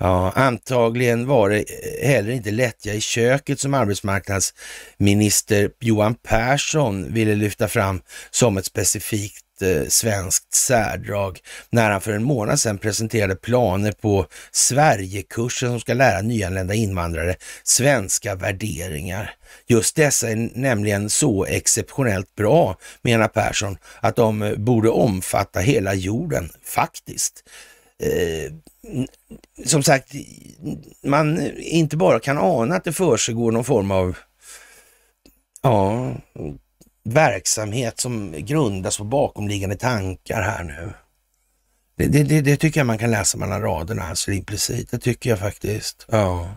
Ja, antagligen var det heller inte lättja i köket som arbetsmarknadsminister Johan Persson ville lyfta fram som ett specifikt eh, svenskt särdrag när han för en månad sedan presenterade planer på Sverigekursen som ska lära nyanlända invandrare svenska värderingar. Just dessa är nämligen så exceptionellt bra, menar Persson, att de borde omfatta hela jorden, faktiskt. Eh, som sagt, man inte bara kan ana att det försiggår någon form av ja, verksamhet som grundas på bakomliggande tankar här nu. Det, det, det, det tycker jag man kan läsa mellan raderna, alltså implicit. Det tycker jag faktiskt. Ja.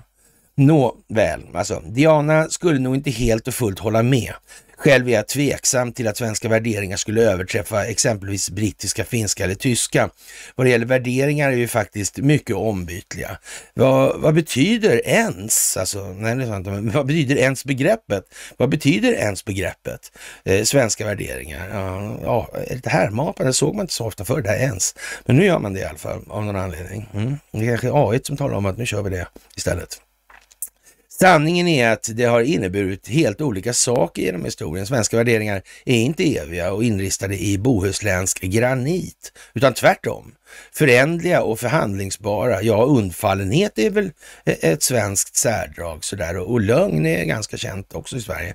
Nåväl, alltså Diana skulle nog inte helt och fullt hålla med själv är jag tveksam till att svenska värderingar skulle överträffa exempelvis brittiska, finska eller tyska. Vad det gäller värderingar är ju faktiskt mycket ombytliga. Vad, vad betyder ens? Alltså, nej, det är sant, men vad betyder ens begreppet? Vad betyder ens begreppet? Eh, svenska värderingar? Ja, ja lite härmapande, det såg man inte så ofta förr, det här ens. Men nu gör man det i alla fall, av någon anledning. Mm. Det är kanske är AI som talar om att nu kör vi det istället. Sanningen är att det har inneburit helt olika saker genom historien. Svenska värderingar är inte eviga och inristade i bohuslänsk granit, utan tvärtom. Förändliga och förhandlingsbara. Ja, undfallenhet är väl e-, ett svenskt särdrag sådär och, och lögn är ganska känt också i Sverige.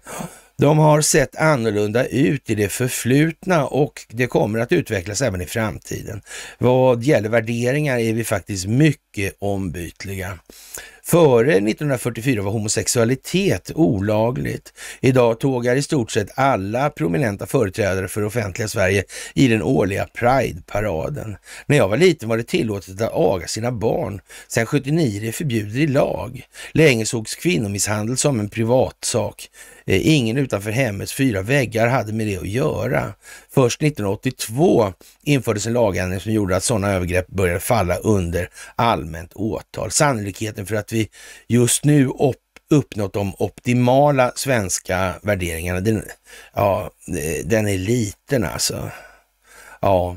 De har sett annorlunda ut i det förflutna och det kommer att utvecklas även i framtiden. Vad gäller värderingar är vi faktiskt mycket ombytliga. Före 1944 var homosexualitet olagligt. Idag tågar i stort sett alla prominenta företrädare för offentliga Sverige i den årliga Pride-paraden. När jag var liten var det tillåtet att aga sina barn. Sen 79 är det förbjudet i lag. Länge sågs kvinnomisshandel som en privatsak. Eh, ingen utanför hemmets fyra väggar hade med det att göra. Först 1982 infördes en lagändring som gjorde att sådana övergrepp började falla under allmänt åtal. Sannolikheten för att vi just nu uppnått de optimala svenska värderingarna, den, ja, eh, den är liten alltså. Ja,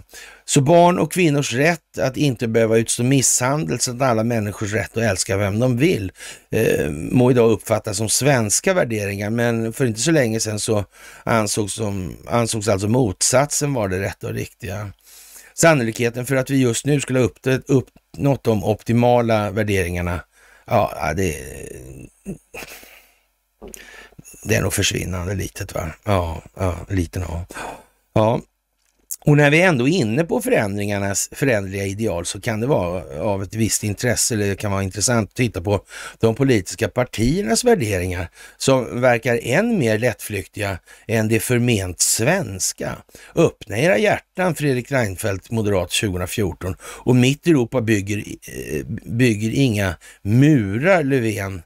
så barn och kvinnors rätt att inte behöva utstå misshandel så att alla människors rätt att älska vem de vill eh, må idag uppfattas som svenska värderingar, men för inte så länge sedan så ansågs, som, ansågs alltså motsatsen vara det rätta och riktiga. Sannolikheten för att vi just nu skulle ha uppnått de optimala värderingarna, ja, det, det är nog försvinnande litet va? Ja, ja liten ja. Ja, och när vi ändå är inne på förändringarnas föränderliga ideal så kan det vara av ett visst intresse, eller det kan vara intressant att titta på de politiska partiernas värderingar som verkar än mer lättflyktiga än det förment svenska. Öppna era hjärtan, Fredrik Reinfeldt, moderat 2014. Och mitt Europa bygger, eh, bygger inga murar, Löfven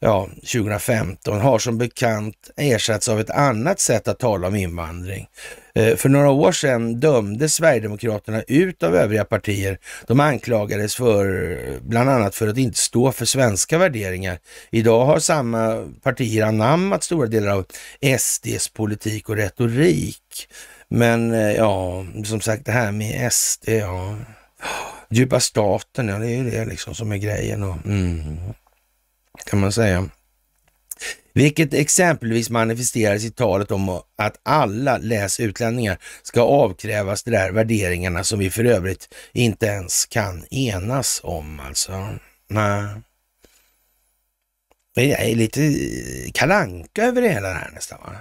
ja, 2015 har som bekant ersatts av ett annat sätt att tala om invandring. Eh, för några år sedan dömdes Sverigedemokraterna ut av övriga partier. De anklagades för bland annat för att inte stå för svenska värderingar. Idag har samma partier anammat stora delar av SDs politik och retorik. Men eh, ja, som sagt det här med SD, ja. Djupa staten, ja det är ju det liksom som är grejen. Och, mm kan man säga. Vilket exempelvis manifesteras i talet om att alla, läs utlänningar, ska avkrävas de där värderingarna som vi för övrigt inte ens kan enas om alltså. Nej. Det är lite eh, kalanka över det hela här nästan. Va?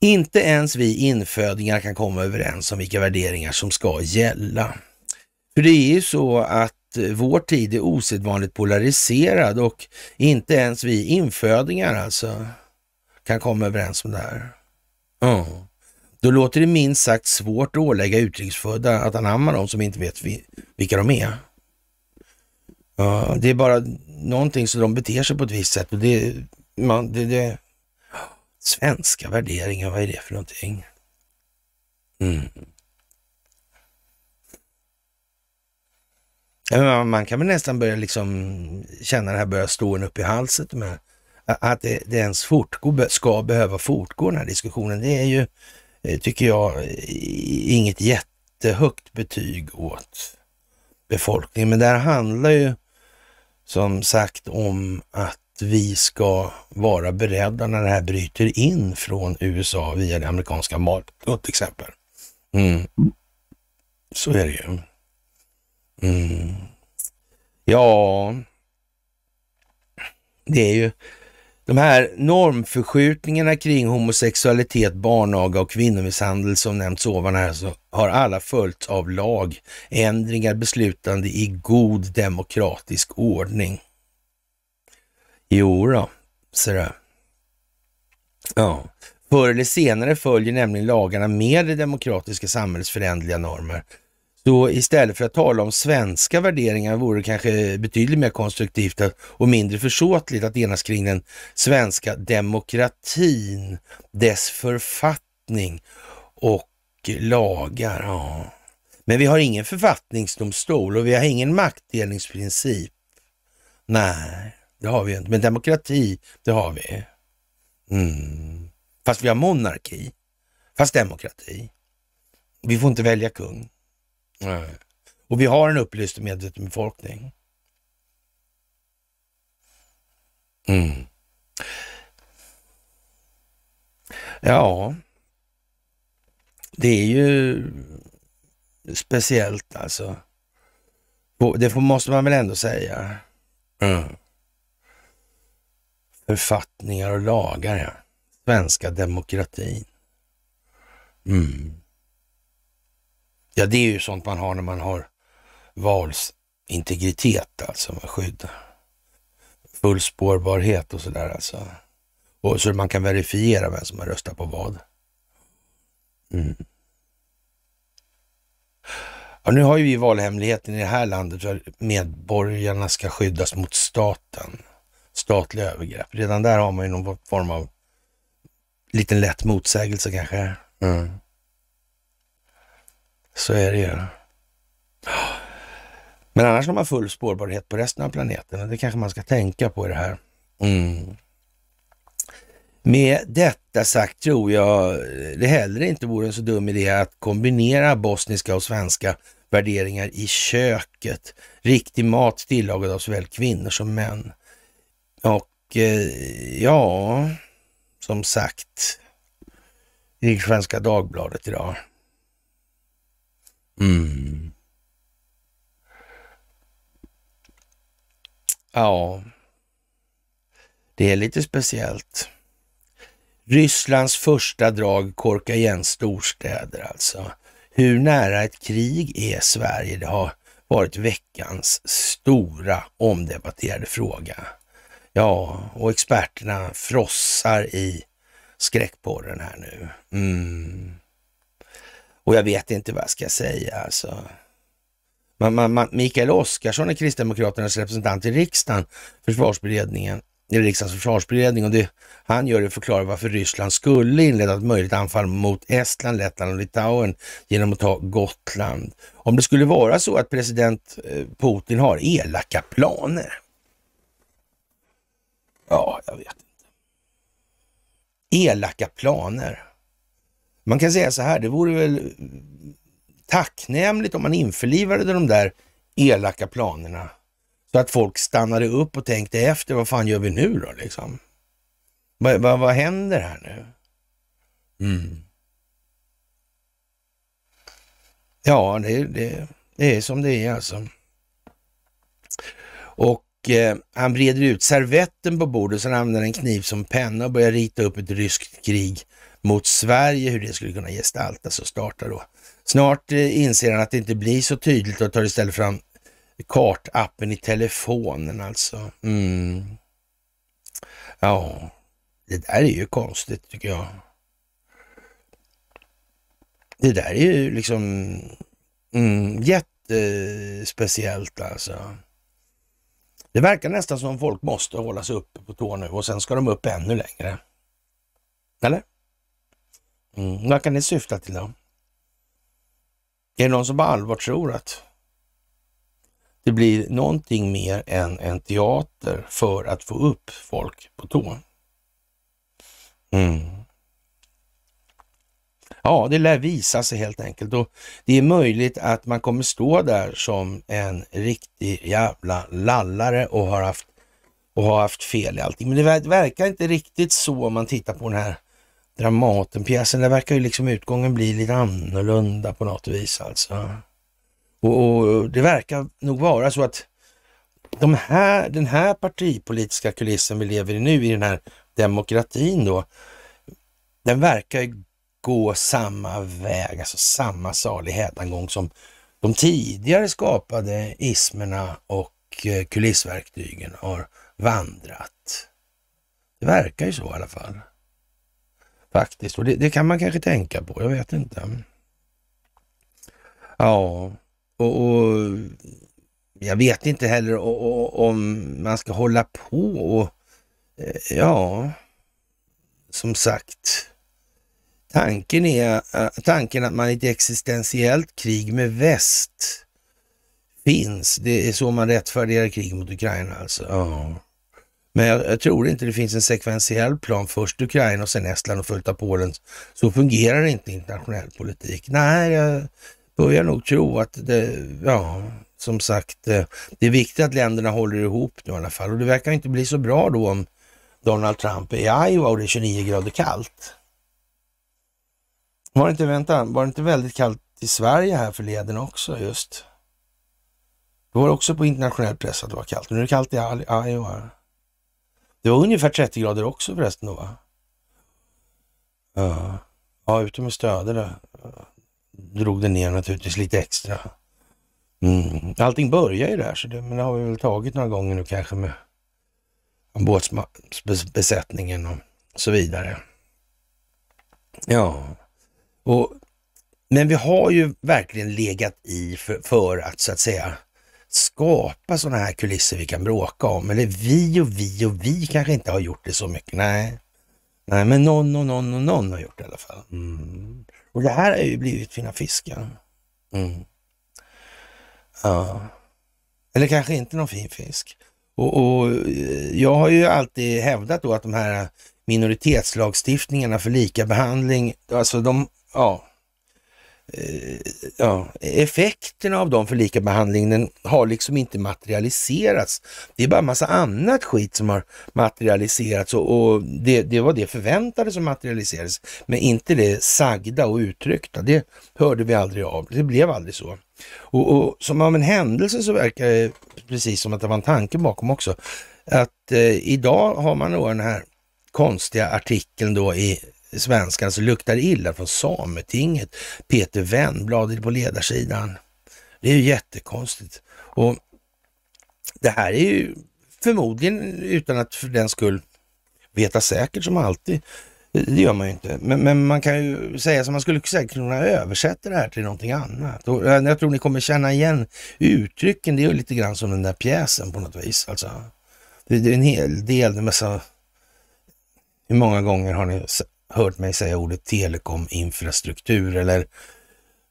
Inte ens vi infödingar kan komma överens om vilka värderingar som ska gälla. För det är ju så att Eh, vår tid är osedvanligt polariserad och inte ens vi infödingar alltså kan komma överens om det här. Mm. Då låter det minst sagt svårt att ålägga utrikesfödda att anamma dem som inte vet vilka de är. Ja, det är bara någonting som de beter sig på ett visst sätt och det, man, det, det svenska värderingar, vad är det för någonting? Mm. man kan väl nästan börja liksom känna det här börja stå en upp i halsen. Med. Att det, det ens fortgår, ska behöva fortgå den här diskussionen, det är ju, eh, tycker jag, inget jättehögt betyg åt befolkningen. Men det här handlar ju som sagt om att vi ska vara beredda när det här bryter in från USA via det amerikanska marknaden till exempel. Mm. Så är det ju. Mm. Ja, det är ju de här normförskjutningarna kring homosexualitet, barnaga och kvinnomisshandel som nämnts ovan här så har alla följts av lagändringar beslutande i god demokratisk ordning. Jo då, ser du. Ja, förr eller senare följer nämligen lagarna med det demokratiska samhällets föränderliga normer så istället för att tala om svenska värderingar vore det kanske betydligt mer konstruktivt och mindre försåtligt att enas kring den svenska demokratin, dess författning och lagar. Ja. Men vi har ingen författningsdomstol och vi har ingen maktdelningsprincip. Nej, det har vi inte. Men demokrati, det har vi. Mm. Fast vi har monarki. Fast demokrati. Vi får inte välja kung. Nej. Och vi har en upplyst och medveten befolkning. Mm. Ja, det är ju speciellt alltså. Det måste man väl ändå säga. Mm. Författningar och lagar, ja. Svenska demokratin. Mm. Ja, det är ju sånt man har när man har valsintegritet, alltså med skydd. Full spårbarhet och sådär alltså. Och så man kan verifiera vem som har röstat på vad. Mm. Ja, nu har ju vi valhemligheten i det här landet för medborgarna ska skyddas mot staten. Statliga övergrepp. Redan där har man ju någon form av liten lätt motsägelse kanske. Mm. Så är det ju. Men annars har man full spårbarhet på resten av planeten och det kanske man ska tänka på i det här. Mm. Med detta sagt tror jag det heller inte vore en så dum idé att kombinera bosniska och svenska värderingar i köket. Riktig mat tillagad av såväl kvinnor som män. Och eh, ja, som sagt, i Svenska Dagbladet idag. Mm. Ja, det är lite speciellt. Rysslands första drag korka igen storstäder alltså. Hur nära ett krig är Sverige? Det har varit veckans stora omdebatterade fråga. Ja, och experterna frossar i skräckporren här nu. Mm. Och jag vet inte vad jag ska säga alltså. Man, man, man, Mikael Oskarsson är Kristdemokraternas representant i riksdagen, försvarsberedningen, i riksdagens försvarsberedning och det han gör är att förklara varför Ryssland skulle inleda ett möjligt anfall mot Estland, Lettland och Litauen genom att ta Gotland. Om det skulle vara så att president eh, Putin har elaka planer. Ja, jag vet inte. Elaka planer. Man kan säga så här, det vore väl tacknämligt om man införlivade de där elaka planerna så att folk stannade upp och tänkte efter, vad fan gör vi nu då liksom? Vad, vad, vad händer här nu? Mm. Ja, det, det, det, är som det är alltså. Och eh, han breder ut servetten på bordet, sen använder en kniv som penna och börjar rita upp ett ryskt krig mot Sverige, hur det skulle kunna gestaltas och starta då. Snart eh, inser han att det inte blir så tydligt och tar istället fram kartappen i telefonen alltså. Mm. Ja, det där är ju konstigt tycker jag. Det där är ju liksom mm, jättespeciellt alltså. Det verkar nästan som folk måste hålla sig uppe på tå nu och sen ska de upp ännu längre. Eller? Mm. Vad kan det syfta till då? Är det någon som på allvar tror att det blir någonting mer än en teater för att få upp folk på tå? Mm. Ja, det lär visa sig helt enkelt och det är möjligt att man kommer stå där som en riktig jävla lallare och har haft, och har haft fel i allting. Men det verkar inte riktigt så om man tittar på den här Dramatenpjäsen, där verkar ju liksom utgången bli lite annorlunda på något vis alltså. Och, och det verkar nog vara så att de här, den här partipolitiska kulissen vi lever i nu, i den här demokratin då, den verkar gå samma väg, alltså samma salig hädangång som de tidigare skapade ismerna och eh, kulissverktygen har vandrat. Det verkar ju så i alla fall. Faktiskt, och det, det, kan man kanske tänka på, jag vet inte. Ja, och, och jag vet inte heller och, och, om man ska hålla på och eh, ja, som sagt, tanken är eh, tanken att man i ett existentiellt krig med väst finns. Det är så man rättfärdigar krig mot Ukraina alltså. Ja. Men jag, jag, tror inte det finns en sekventiell plan. Först Ukraina och sen Estland och följt av Polen. Så fungerar inte internationell politik. Nej, jag börjar nog tro att det, ja, som sagt, eh, det är viktigt att länderna håller ihop nu i alla fall. Och det verkar inte bli så bra då om Donald Trump är i Iowa och det är 29 grader kallt. Var det inte, vänta, var det inte väldigt kallt i Sverige här förleden också just? Det var också på internationell press att det var kallt. Nu är det kallt i Iowa. Det var ungefär 30 grader också förresten då va? Ja, ja ute med stöderna eh, drog det ner naturligtvis lite extra. Mm. Allting börjar ju där, så det, men det har vi väl tagit några gånger nu kanske med båtsbesättningen och så vidare. Ja, och, men vi har ju verkligen legat i för, för att så att säga skapa sådana här kulisser vi kan bråka om. Eller vi och vi och vi kanske inte har gjort det så mycket. Nej, Nej men någon och någon och någon har gjort det i alla fall. Mm. Och det här har ju blivit fina fisken. Mm. Ja. Eller kanske inte någon fin fisk. Och, och, eh, Jag har ju alltid hävdat då att de här minoritetslagstiftningarna för lika behandling, alltså de, ja, Eh, ja, effekterna av dem för lika behandlingen har liksom inte materialiserats. Det är bara massa annat skit som har materialiserats och, och det, det, var det förväntade som materialiserades, men inte det sagda och uttryckta. Det hörde vi aldrig av, det blev aldrig så. Och, och som av en händelse så verkar det precis som att det var en tanke bakom också, att eh, idag har man då den här konstiga artikeln då i svenskan så luktar illa från Sametinget. Peter Wennblad på ledarsidan. Det är ju jättekonstigt. Och det här är ju förmodligen utan att för den skull veta säkert som alltid. Det gör man ju inte. Men, men man kan ju säga som man skulle säkert kunna översätta det här till någonting annat. Och eh, jag tror ni kommer känna igen uttrycken. Det är ju lite grann som den där pjäsen på något vis. Alltså, det är en hel del, en massa... Hur många gånger har ni hört mig säga ordet telekominfrastruktur eller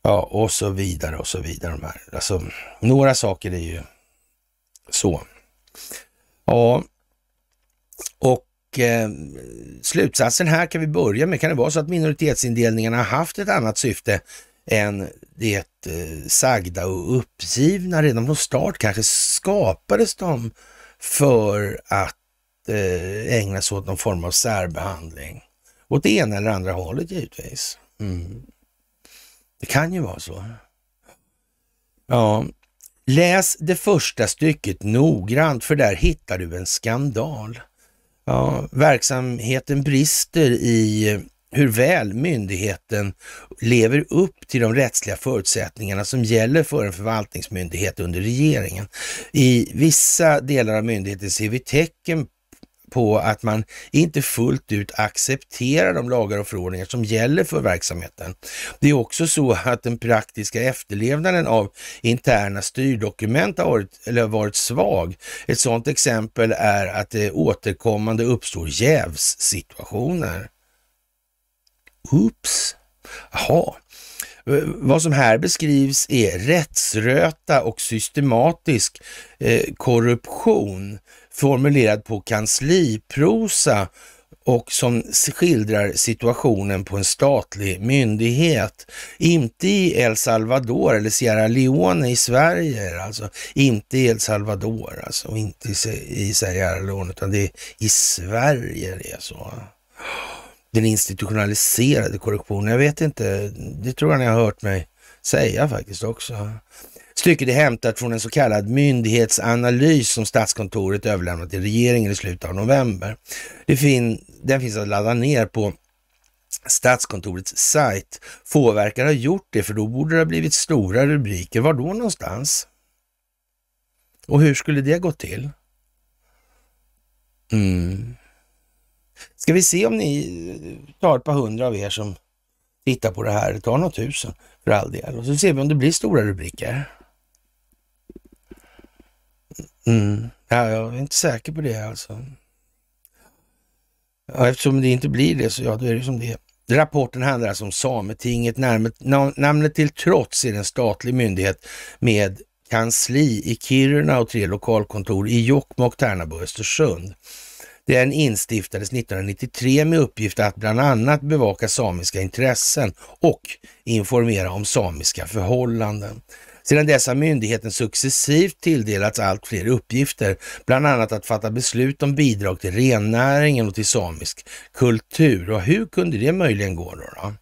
ja, och så vidare och så vidare. De här. Alltså, några saker är ju så. Ja, och eh, slutsatsen här kan vi börja med. Kan det vara så att minoritetsindelningarna har haft ett annat syfte än det eh, sagda och uppgivna? Redan från start kanske skapades de för att eh, ägna sig åt någon form av särbehandling åt det ena eller andra hållet givetvis. Mm. Det kan ju vara så. Ja, läs det första stycket noggrant för där hittar du en skandal. Ja, verksamheten brister i hur väl myndigheten lever upp till de rättsliga förutsättningarna som gäller för en förvaltningsmyndighet under regeringen. I vissa delar av myndigheten ser vi tecken på att man inte fullt ut accepterar de lagar och förordningar som gäller för verksamheten. Det är också så att den praktiska efterlevnaden av interna styrdokument har varit, eller varit svag. Ett sådant exempel är att det återkommande uppstår jävssituationer. Oops! Jaha. Vad som här beskrivs är rättsröta och systematisk eh, korruption formulerad på kansliprosa och som skildrar situationen på en statlig myndighet. Inte i El Salvador eller Sierra Leone i Sverige, alltså inte i El Salvador alltså, och inte i Sierra Leone, utan det är i Sverige det är så. Den institutionaliserade korruptionen, jag vet inte, det tror jag ni har hört mig säga faktiskt också. Stycket är hämtat från en så kallad myndighetsanalys som Statskontoret överlämnat till regeringen i slutet av november. Fin den finns att ladda ner på Statskontorets sajt. Få verkar ha gjort det, för då borde det ha blivit stora rubriker. Var då någonstans? Och hur skulle det gå till? Mm. Ska vi se om ni eh, tar ett par hundra av er som tittar på det här, ta något tusen för all del, och så ser vi om det blir stora rubriker. Mm. Ja, jag är inte säker på det alltså. Ja, eftersom det inte blir det så ja, då är det som det är. Rapporten handlar alltså om Sametinget. Namnet till trots är det en statlig myndighet med kansli i Kiruna och tre lokalkontor i Jokkmokk, Tärnaby och Östersund. Den instiftades 1993 med uppgift att bland annat bevaka samiska intressen och informera om samiska förhållanden. Sedan dess har myndigheten successivt tilldelats allt fler uppgifter, bland annat att fatta beslut om bidrag till rennäringen och till samisk kultur. Och hur kunde det möjligen gå då? då?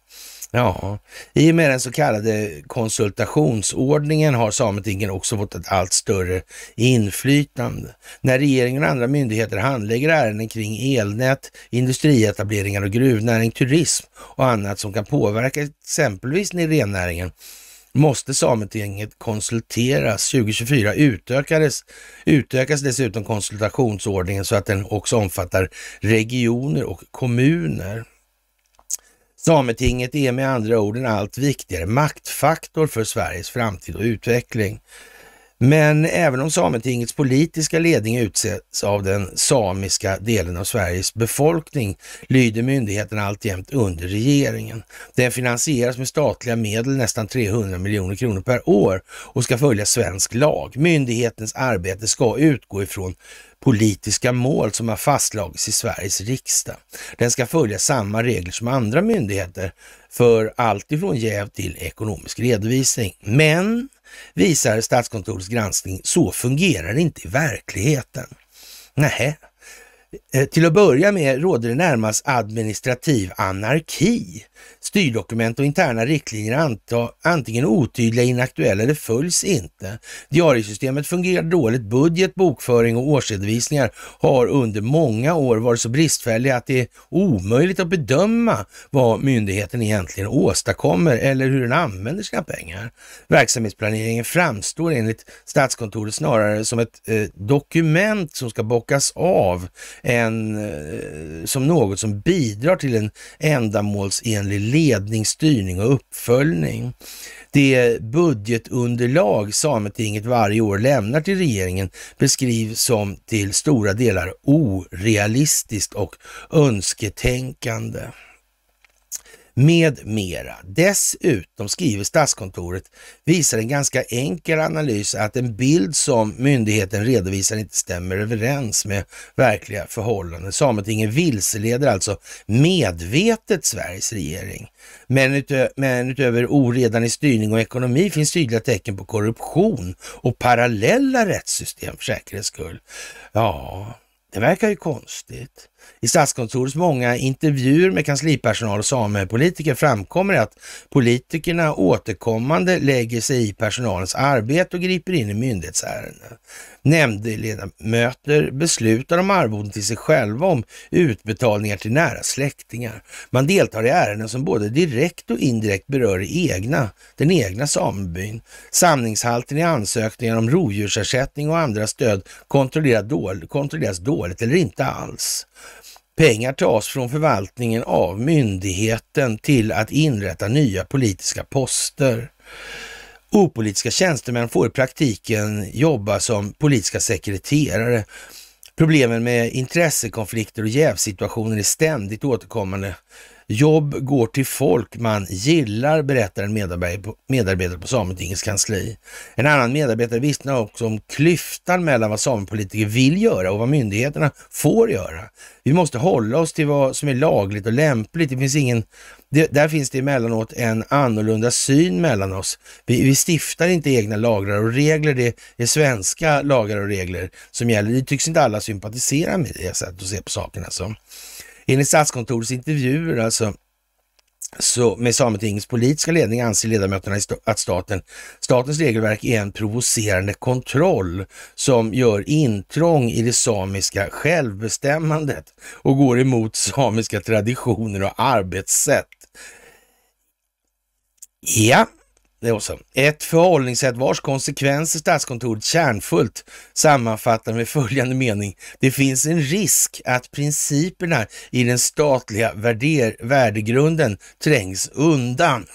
Ja, i och med den så kallade konsultationsordningen har Sametingen också fått ett allt större inflytande. När regeringen och andra myndigheter handlägger ärenden kring elnät, industrietableringar och gruvnäring, turism och annat som kan påverka exempelvis rennäringen måste Sametinget konsulteras. 2024 utökades, utökas dessutom konsultationsordningen så att den också omfattar regioner och kommuner. Sametinget är med andra ord en allt viktigare maktfaktor för Sveriges framtid och utveckling. Men även om Sametingets politiska ledning utses av den samiska delen av Sveriges befolkning lyder myndigheten alltjämt under regeringen. Den finansieras med statliga medel, nästan 300 miljoner kronor per år och ska följa svensk lag. Myndighetens arbete ska utgå ifrån politiska mål som har fastslagits i Sveriges riksdag. Den ska följa samma regler som andra myndigheter för allt ifrån jäv till ekonomisk redovisning. Men visar Statskontorets granskning, så fungerar det inte i verkligheten. Nej, Eh, till att börja med råder det närmast administrativ anarki. Styrdokument och interna riktlinjer antingen otydliga, inaktuella eller följs inte. Diariesystemet fungerar dåligt. Budget, bokföring och årsredovisningar har under många år varit så bristfälliga att det är omöjligt att bedöma vad myndigheten egentligen åstadkommer eller hur den använder sina pengar. Verksamhetsplaneringen framstår enligt Statskontoret snarare som ett eh, dokument som ska bockas av en, eh, som något som bidrar till en ändamålsenlig ledning, styrning och uppföljning. Det budgetunderlag Sametinget varje år lämnar till regeringen beskrivs som till stora delar orealistiskt och önsketänkande med mera. Dessutom, skriver Statskontoret, visar en ganska enkel analys att en bild som myndigheten redovisar inte stämmer överens med verkliga förhållanden. Sametinget vilseleder alltså medvetet Sveriges regering. Men, utö men utöver oredan i styrning och ekonomi finns tydliga tecken på korruption och parallella rättssystem för säkerhets skull. Ja, det verkar ju konstigt. I Statskontorets många intervjuer med kanslipersonal och samepolitiker framkommer det att politikerna återkommande lägger sig i personalens arbete och griper in i myndighetsärenden. Nämndledamöter beslutar om arvoden till sig själva om utbetalningar till nära släktingar. Man deltar i ärenden som både direkt och indirekt berör egna, den egna samebyn. Samlingshalten i ansökningar om rovdjursersättning och andra stöd kontrolleras dåligt eller inte alls. Pengar tas från förvaltningen av myndigheten till att inrätta nya politiska poster. Opolitiska tjänstemän får i praktiken jobba som politiska sekreterare. Problemen med intressekonflikter och jävsituationer är ständigt återkommande Jobb går till folk man gillar, berättar en medarbetare på Sametingets kansli. En annan medarbetare vittnar också om klyftan mellan vad samepolitiker vill göra och vad myndigheterna får göra. Vi måste hålla oss till vad som är lagligt och lämpligt. Det finns ingen, det, där finns det emellanåt en annorlunda syn mellan oss. Vi, vi stiftar inte egna lagar och regler. Det är svenska lagar och regler som gäller. Det tycks inte alla sympatisera med det sättet att se på sakerna. Alltså. Enligt Statskontorets intervjuer alltså, så med Sametingets politiska ledning anser ledamöterna att staten, statens regelverk är en provocerande kontroll som gör intrång i det samiska självbestämmandet och går emot samiska traditioner och arbetssätt. Ja, det var så. Ett förhållningssätt vars konsekvenser Statskontoret kärnfullt sammanfattar med följande mening. Det finns en risk att principerna i den statliga värder, värdegrunden trängs undan.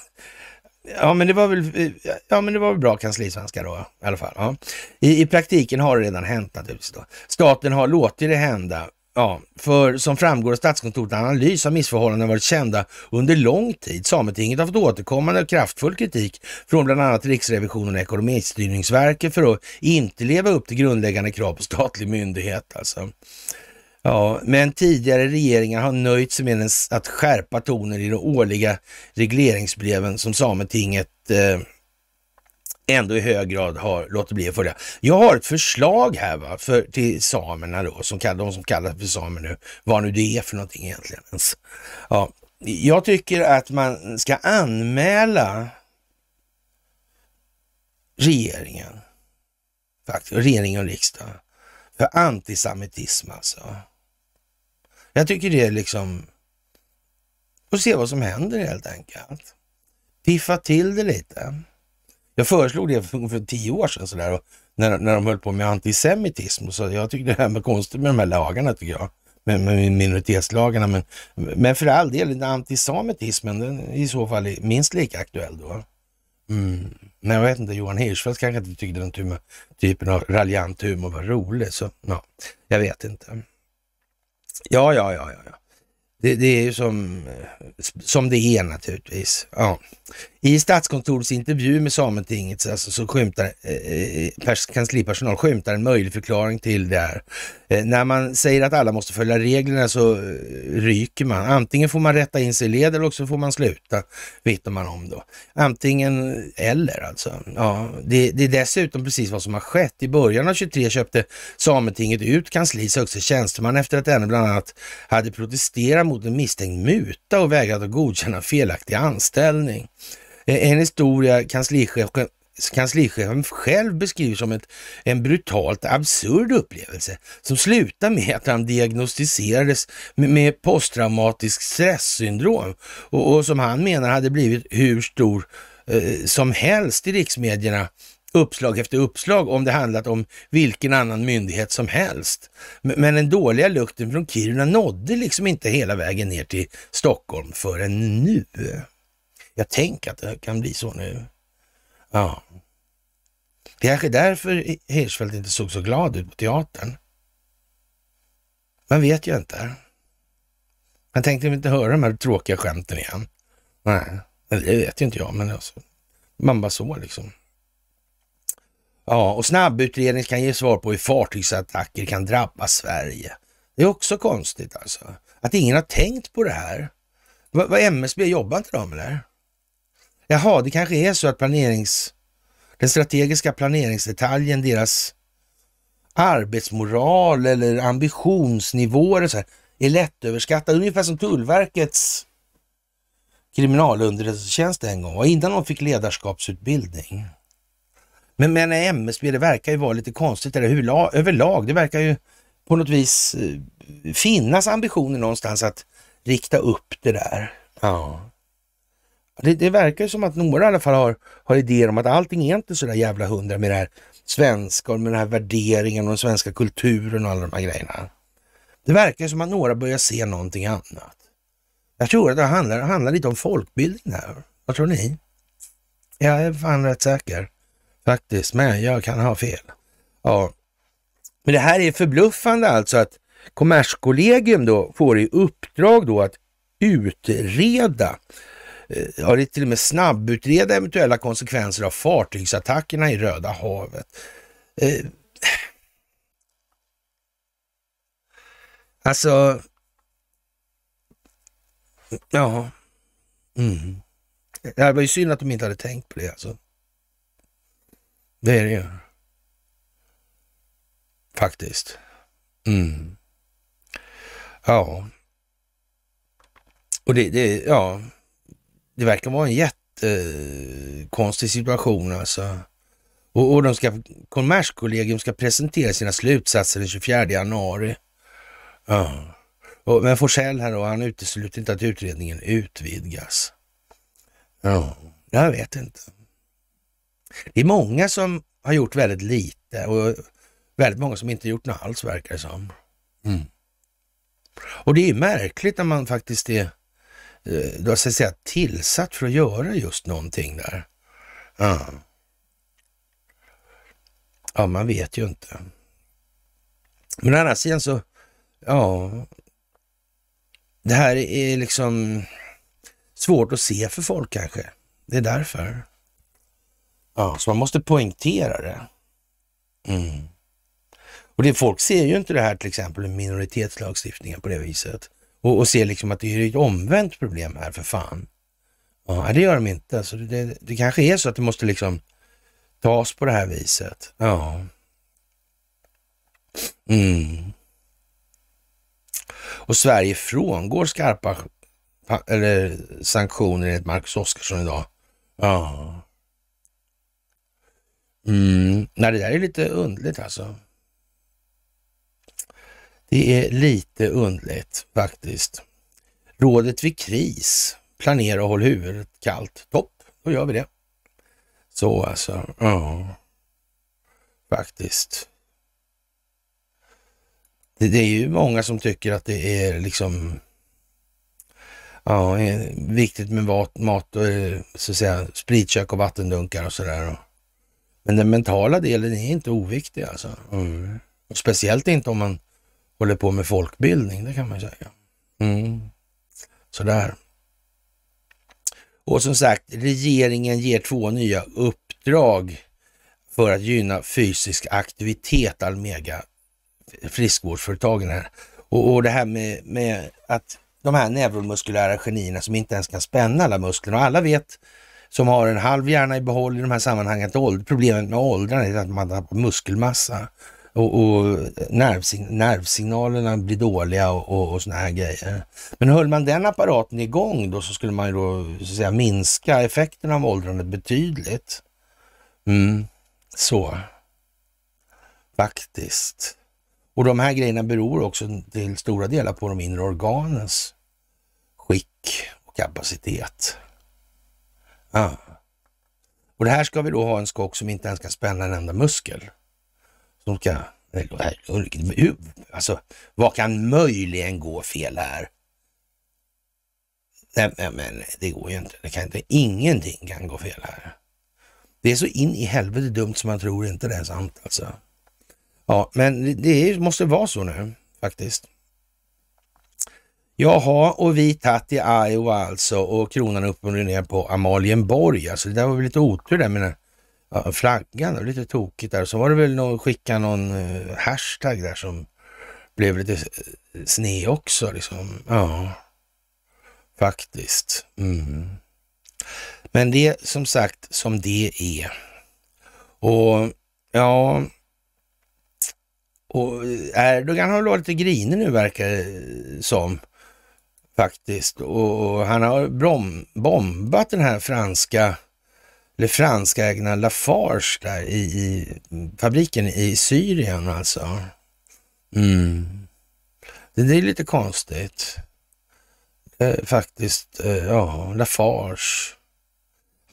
Ja men, det var väl, ja, men det var väl bra kanslisvenska då i alla fall. Ja. I, I praktiken har det redan hänt naturligtvis. Då. Staten har låtit det hända Ja, för som framgår av Statskontorets analys har missförhållanden varit kända under lång tid. Sametinget har fått återkommande och kraftfull kritik från bland annat Riksrevisionen och Ekonomistyrningsverket för att inte leva upp till grundläggande krav på statlig myndighet. Alltså. Ja, men tidigare regeringar har nöjt sig med att skärpa tonen i de årliga regleringsbreven som Sametinget eh, ändå i hög grad har låtit bli att följa. Jag har ett förslag här va, för, till samerna då, som, de som kallas för samer nu, vad nu det är för någonting egentligen. Alltså, ja, jag tycker att man ska anmäla regeringen, faktiskt, regering och riksdag, för antisemitism alltså. Jag tycker det är liksom, och se vad som händer helt enkelt. Piffa till det lite. Jag föreslog det för, för tio år sedan sådär, och när, när de höll på med antisemitism. så jag tyckte det här med konstigt med de här lagarna tycker jag. Med, med minoritetslagarna. Men, men för all del, antisemitismen den är i så fall minst lika aktuell då. Mm. Men jag vet inte, Johan Hirschfeldt kanske inte tyckte den typen av raljant humor var rolig. Så ja, jag vet inte. Ja, ja, ja, ja. Det, det är ju som, eh, som det är naturligtvis. Ja. I Statskontorets intervju med Sametinget alltså, så skymtar, eh, eh kanslipersonal skymtar en möjlig förklaring till det här. Eh, när man säger att alla måste följa reglerna så eh, ryker man. Antingen får man rätta in sig i led eller också får man sluta, vittnar man om då. Antingen eller alltså. Ja, det, det är dessutom precis vad som har skett. I början av 23 köpte Sametinget ut kansliets högste tjänsteman efter att denne bland annat hade protesterat mot en misstänkt muta och vägrat att godkänna felaktig anställning. Eh, en historia kanslichefen kanslichefen själv beskriver som ett, en brutalt absurd upplevelse som slutar med att han diagnostiserades med, med posttraumatisk stresssyndrom och, och, som han menar hade blivit hur stor eh, som helst i riksmedierna uppslag efter uppslag om det handlat om vilken annan myndighet som helst. Men, men den dåliga lukten från Kiruna nådde liksom inte hela vägen ner till Stockholm förrän nu. Jag tänker att det kan bli så nu. Ja. Det är därför Hirschfeldt inte såg så glad ut på teatern. Man vet ju inte. Man tänkte inte höra de här tråkiga skämten igen. Nej, det vet ju inte jag, men alltså, man bara så liksom. Ja, och snabbutredning kan ge svar på hur fartygsattacker kan drabba Sverige. Det är också konstigt alltså. Att ingen har tänkt på det här. Vad MSB, jobbar inte de eller? Jaha, det kanske är så att planerings, den strategiska planeringsdetaljen, deras arbetsmoral eller ambitionsnivåer och så här, är lättöverskattad. Ungefär som Tullverkets kriminalunderrättelsetjänst en gång var innan de fick ledarskapsutbildning. Men, men MSB, det verkar ju vara lite konstigt där hur, överlag. Det verkar ju på något vis eh, finnas ambitioner någonstans att rikta upp det där. Ja. Det, det verkar som att några i alla fall har, har idéer om att allting är inte så där jävla hundra med det här svenska och med den här värderingen och den svenska kulturen och alla de här grejerna. Det verkar som att några börjar se någonting annat. Jag tror att det handlar, handlar lite om folkbildning här. Vad tror ni? Jag är fan rätt säker faktiskt, men jag kan ha fel. Ja, men det här är förbluffande alltså att Kommerskollegium då får i uppdrag då att utreda Eh, ja, till och med snabbutreda eventuella konsekvenser av fartygsattackerna i Röda havet. Eh, alltså, ja. Mm. Det var ju synd att de inte hade tänkt på det alltså. Det är det ju. Faktiskt. Mm. Ja. Och det, det ja det verkar vara en jättekonstig situation alltså. Och, och de ska, Kommerskollegium ska presentera sina slutsatser den 24 januari. Ja. Och, men Forsell här då, han utesluter inte att utredningen utvidgas. Ja, jag vet inte. Det är många som har gjort väldigt lite och väldigt många som inte gjort något alls verkar det som. Mm. Och det är märkligt när man faktiskt är Eh, du har så säga tillsatt för att göra just någonting där. Ja. ja, man vet ju inte. Men å andra sidan så, ja, det här är liksom svårt att se för folk kanske. Det är därför. Ja, så man måste poängtera det. Mm. Och det, folk ser ju inte det här till exempel minoritetslagstiftningen på det viset och, och ser liksom att det är ett omvänt problem här för fan. Ja, det gör de inte. Alltså det, det kanske är så att det måste liksom tas på det här viset. Ja. Mm. Och Sverige frångår skarpa eller sanktioner enligt Marcus Oskarsson idag. Ja. Mm. Nej, det där är lite underligt alltså. Det är lite undligt faktiskt. Rådet vid kris. Planera och håll huvudet kallt. Topp, då gör vi det. Så alltså, ja, faktiskt. Det, det, är ju många som tycker att det är liksom ja, viktigt med mat, mat och så att säga, spritkök och vattendunkar och sådär. Men den mentala delen är inte oviktig alltså. Mm. speciellt inte om man håller på med folkbildning, det kan man säga. Mm. Sådär. Och som sagt, regeringen ger två nya uppdrag för att gynna fysisk aktivitet, Almega friskvårdsföretagen här. Och, och det här med, med att de här neuromuskulära genierna som inte ens kan spänna alla musklerna. Och alla vet som har en halv hjärna i behåll i de här sammanhangen att problemet med åldrarna är att man tappar muskelmassa och, och nervsign nervsignalerna blir dåliga och, och, och såna här grejer. Men höll man den apparaten igång då så skulle man ju då så säga, minska effekterna av åldrandet betydligt. Mm. Så, faktiskt. Och de här grejerna beror också till stora delar på de inre organens skick och kapacitet. Ah. Och det här ska vi då ha en skock som inte ens kan spänna en enda muskel som kan... Alltså, vad kan möjligen gå fel här? Nej, nej, men det går ju inte. Det kan inte. Ingenting kan gå fel här. Det är så in i helvete dumt som man tror inte det är sant alltså. Ja, men det måste vara så nu faktiskt. Jaha, och vi tatt i Iowa alltså och kronan upp och ner på Amalienborg. Alltså det där var väl lite otur där med ja, flaggan. Det var lite tokigt där. Så var det väl att skicka någon eh, hashtag där som blev lite eh, sne också. Liksom. Ja, faktiskt. Mm. Men det är som sagt som det är. Och ja, och eh, Erdogan har varit lite grinig nu verkar det som faktiskt. Och han har brom, bombat den här franska eller franskägna Lafarge där i, i, fabriken i Syrien alltså. Mm. Det, det är lite konstigt. Eh, faktiskt, eh, ja, Lafarge.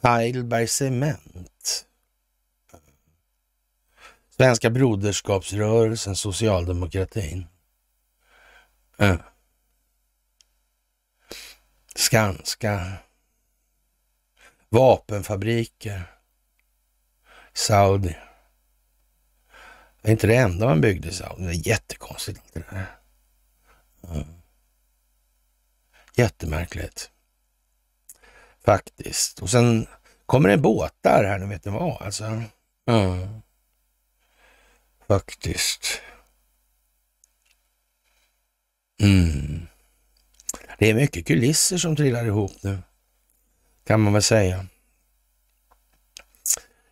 Heidelberg Cement. Svenska broderskapsrörelsen, socialdemokratin. Eh. Skanska vapenfabriker, Saudi. Det är inte det enda man byggde i Saudi. Det är jättekonstigt det där. Mm. Jättemärkligt. Faktiskt. Och sen kommer det båtar här, nu vet ni vad alltså. Mm. Faktiskt. Mm. Det är mycket kulisser som trillar ihop nu kan man väl säga.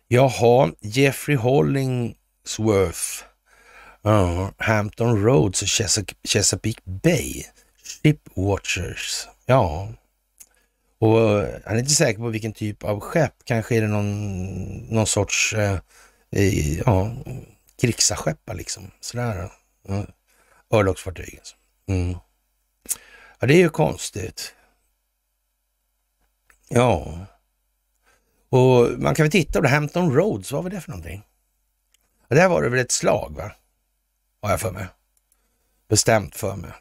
Jaha, Jeffrey Hollingsworth, uh, Hampton Roads och Chesapeake, Chesapeake Bay, Shipwatchers. Ja, och han eh, är inte säker på vilken typ av skepp. Kanske är det någon, någon sorts eh, i, krigsskepp liksom. Sådär. Ja. Eh, örlogsfartyg alltså. Mm. Ja, det är ju konstigt. Ja. Och man kan väl titta på det, Hampton Roads, vad var det för någonting? där var det väl ett slag, va? Har jag för mig. Bestämt för mig.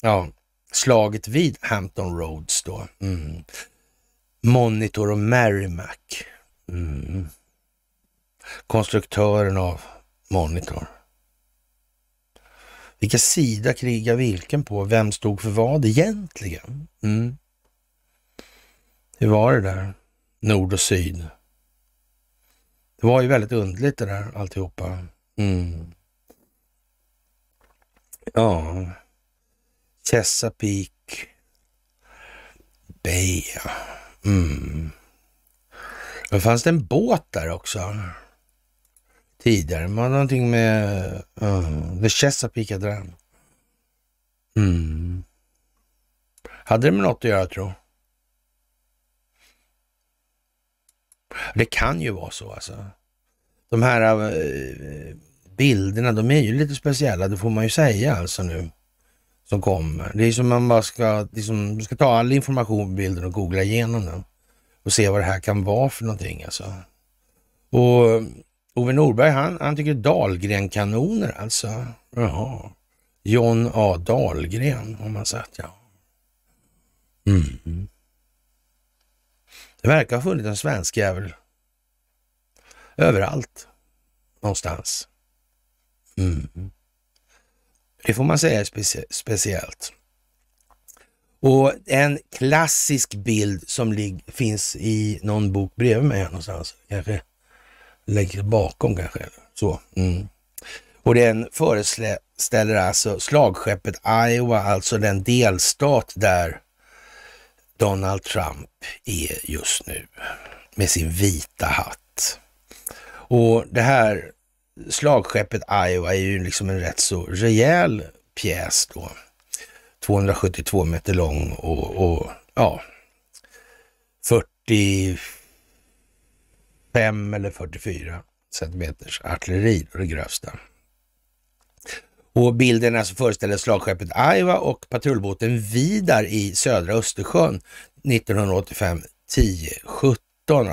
Ja, slaget vid Hampton Roads då. Mm. Monitor och Merrimack. Mm. Konstruktören av Monitor. Vilka sida krigar vilken på? Vem stod för vad egentligen? Mm. Hur var det där? Nord och syd. Det var ju väldigt undligt det där alltihopa. Mm. Ja, Chesapeake Bay. Mm. Det fanns det en båt där också tidigare. Man hade någonting med uh, The Chesapeake hade den. Mm. Hade det med något att göra tror jag. Det kan ju vara så alltså. De här eh, bilderna, de är ju lite speciella, det får man ju säga alltså nu som kommer. Det är som man bara ska, liksom, ska ta all information på bilden och googla igenom den och se vad det här kan vara för någonting alltså. Och eh, Ove Norberg, han, han tycker Dahlgren-kanoner alltså. Jaha. John A Dahlgren har man sagt ja. Mm. Det verkar ha funnits en svensk jävel överallt någonstans. Mm. Det får man säga är specie speciellt. Och en klassisk bild som finns i någon bok bredvid mig någonstans, kanske lägger bakom kanske. Så. Mm. Och den föreställer alltså slagskeppet Iowa, alltså den delstat där Donald Trump är just nu med sin vita hatt. Och det här slagskeppet Iowa är ju liksom en rätt så rejäl pjäs då. 272 meter lång och, och ja, 45 eller 44 centimeters artilleri, det grövsta. Och bilden alltså föreställer slagskeppet Aiva och patrullbåten Vidar i södra Östersjön 1985, 10-17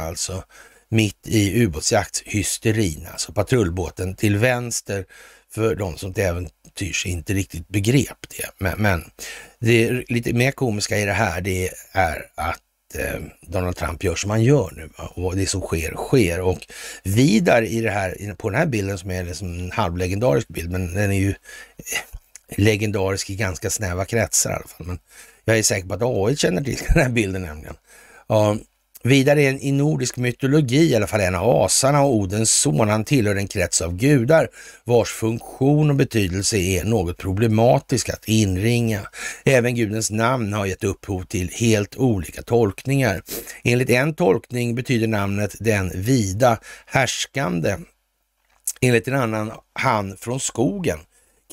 alltså, mitt i ubåtsjaktshysterin. Alltså patrullbåten till vänster för de som till äventyrs inte riktigt begrep det. Men, men det lite mer komiska i det här, det är att Eh, Donald Trump gör som han gör nu. Och det som sker, sker. Och vidare i det här, på den här bilden som är liksom en halvlegendarisk bild, men den är ju eh, legendarisk i ganska snäva kretsar i alla fall. Men jag är säker på att AI känner till den här bilden nämligen. Ja, Vidare är en i nordisk mytologi i alla fall en av asarna och Odens son. Han tillhör en krets av gudar vars funktion och betydelse är något problematisk att inringa. Även gudens namn har gett upphov till helt olika tolkningar. Enligt en tolkning betyder namnet den vida härskande. Enligt en annan han från skogen,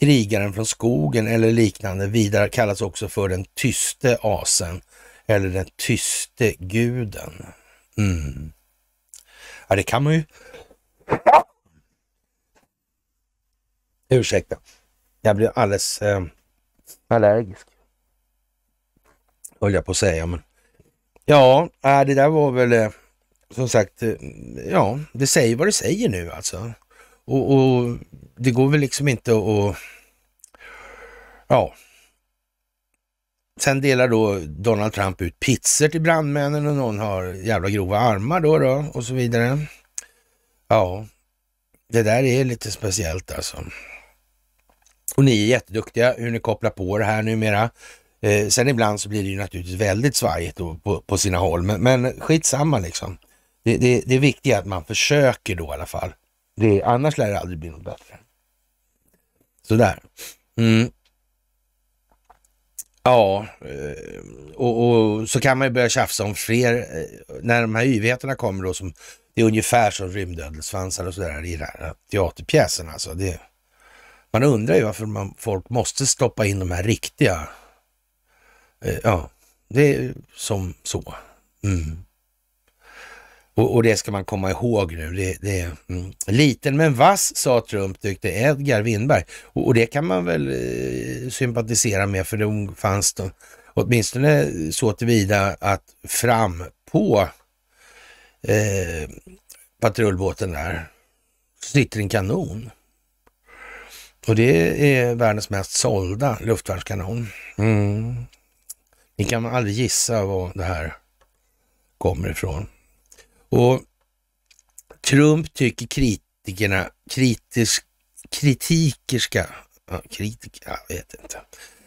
krigaren från skogen eller liknande. Vidare kallas också för den tyste asen eller den tyste guden. Mm. Ja, det kan man ju... Ursäkta, jag blev alldeles eh, allergisk. Höll jag på att säga, men ja, äh, det där var väl eh, som sagt, eh, ja, det säger vad det säger nu alltså. Och, och det går väl liksom inte att... ja, Sen delar då Donald Trump ut pizzor till brandmännen och någon har jävla grova armar då, då och så vidare. Ja, det där är lite speciellt alltså. Och ni är jätteduktiga hur ni kopplar på det här numera. Eh, sen ibland så blir det ju naturligtvis väldigt svajigt på, på sina håll, men, men skitsamma liksom. Det, det, det viktiga är att man försöker då i alla fall. Det, annars lär det aldrig bli något bättre. Sådär. Mm. Ja, eh, och, och, så kan man ju börja tjafsa om fler, eh, när de här yvigheterna kommer då som, det är ungefär som rymdödelsvansar och sådär i den här teaterpjäsen alltså. Det, man undrar ju varför man, folk måste stoppa in de här riktiga, eh, ja, det är som så. Mm. Och, och, det ska man komma ihåg nu. Det, det, mm. Liten men vass, sa Trump, tyckte Edgar Winberg. Och, och det kan man väl eh, sympatisera med, för det fanns de, åtminstone så tillvida att fram på eh, patrullbåten där sitter en kanon. Och det är världens mest sålda luftvärnskanon. Mm. Ni kan aldrig gissa var det här kommer ifrån. Och Trump tycker kritikerna, kritisk, kritikerska, kritiker, jag vet inte,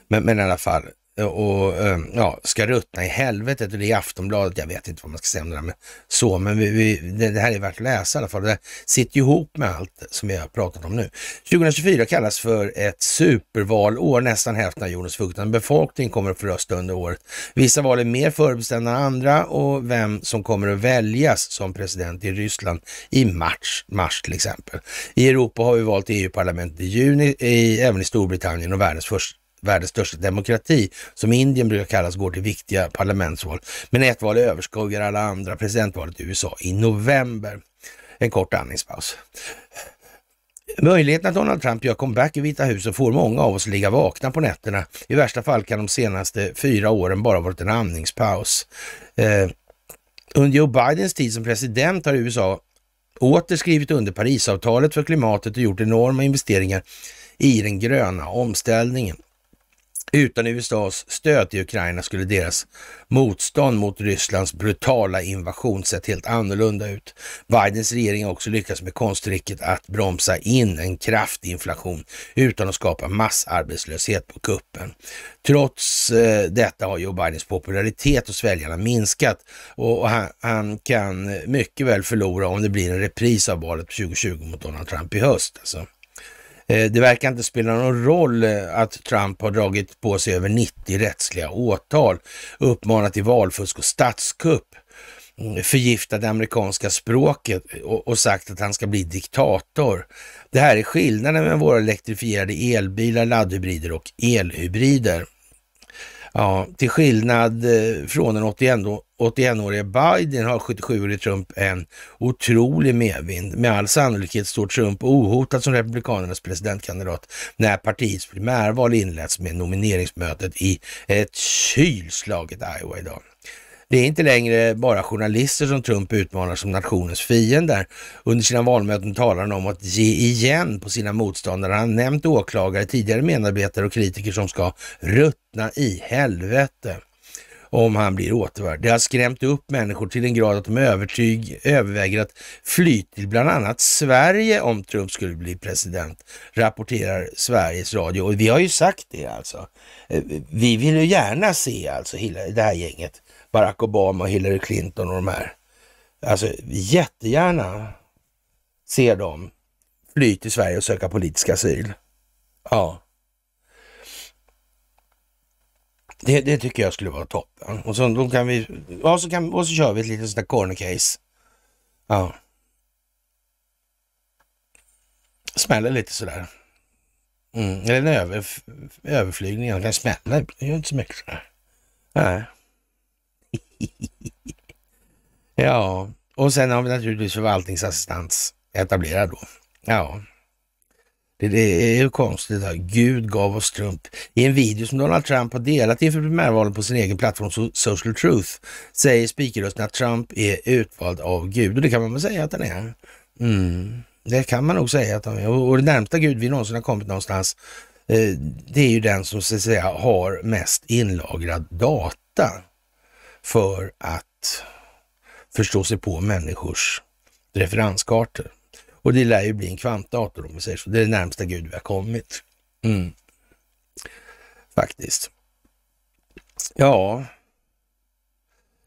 men, men i alla fall, och eh, ja, ska ruttna i helvetet och det är Aftonbladet. Jag vet inte vad man ska säga om det där, men så, men vi, vi, det, här är värt att läsa i alla fall. Det sitter ju ihop med allt som vi har pratat om nu. 2024 kallas för ett supervalår. Nästan hälften av jordens fuktande befolkning kommer att få rösta under året. Vissa val är mer förbestämda än andra och vem som kommer att väljas som president i Ryssland i mars, mars till exempel. I Europa har vi valt EU-parlamentet i juni, i, även i Storbritannien och världens första världens största demokrati, som Indien brukar kallas, går till viktiga parlamentsval. Men ett val överskuggar alla andra, presidentvalet i USA i november. En kort andningspaus. Möjligheten att Donald Trump gör comeback i Vita huset får många av oss ligga vakna på nätterna. I värsta fall kan de senaste fyra åren bara varit en andningspaus. Eh, under Joe Bidens tid som president har USA åter skrivit under Parisavtalet för klimatet och gjort enorma investeringar i den gröna omställningen. Utan USAs stöd till Ukraina skulle deras motstånd mot Rysslands brutala invasion sett helt annorlunda ut. Bidens regering har också lyckats med konsttricket att bromsa in en kraftig inflation utan att skapa massarbetslöshet på kuppen. Trots eh, detta har Joe Bidens popularitet hos väljarna minskat och, och han, han, kan mycket väl förlora om det blir en repris av valet 2020 mot Donald Trump i höst. Alltså. Eh, det verkar inte spela någon roll eh, att Trump har dragit på sig över 90 rättsliga åtal, uppmanat till valfusk och statskupp, mm, förgiftat det amerikanska språket eh, och sagt att han ska bli diktator. Det här är skillnaden med våra elektrifierade elbilar, laddhybrider och elhybrider. Ja, till skillnad eh, från den 81-årige Biden har 77-årige Trump en otrolig medvind. Med all sannolikhet står Trump ohotad som Republikanernas presidentkandidat när partiets primärval inleds med nomineringsmötet i ett kylslaget Iowa idag. Det är inte längre bara journalister som Trump utmanar som nationens fiender. Under sina valmöten talar han om att ge igen på sina motståndare. Han har nämnt åklagare, tidigare medarbetare och kritiker som ska ruttna i helvete om han blir återvärd. Det har skrämt upp människor till en grad att de övertyg, överväger att fly till bland annat Sverige om Trump skulle bli president, rapporterar Sveriges Radio. Och vi har ju sagt det alltså. Eh, vi vill ju gärna se alltså hela det här gänget Barack Obama och Hillary Clinton och de här. Alltså jättegärna se dem fly till Sverige och söka politisk asyl. Ja. Det, det, tycker jag skulle vara toppen. Och så, då kan vi, ja, så kan, och så kör vi ett litet sånt där corner case. Ja. Smäller lite sådär. Mm. Eller en över, överflygning. Jag kan smälla, det gör inte så mycket sådär. Nej. [LAUGHS] ja, och sen har vi naturligtvis förvaltningsassistans etablerad då. Ja, det, är ju konstigt. Här. Gud gav oss Trump. I en video som Donald Trump har delat inför primärvalen på sin egen plattform Social Truth säger speakerrösten att Trump är utvald av Gud och det kan man väl säga att han är. Mm. Det kan man nog säga att han är. Och det närmsta Gud vi någonsin har kommit någonstans, eh, det är ju den som så att säga har mest inlagrad data för att förstå sig på människors referenskartor. Och det lär ju bli en kvantdator om vi säger så. Det är det närmsta Gud vi har kommit. Mm. Faktiskt. Ja,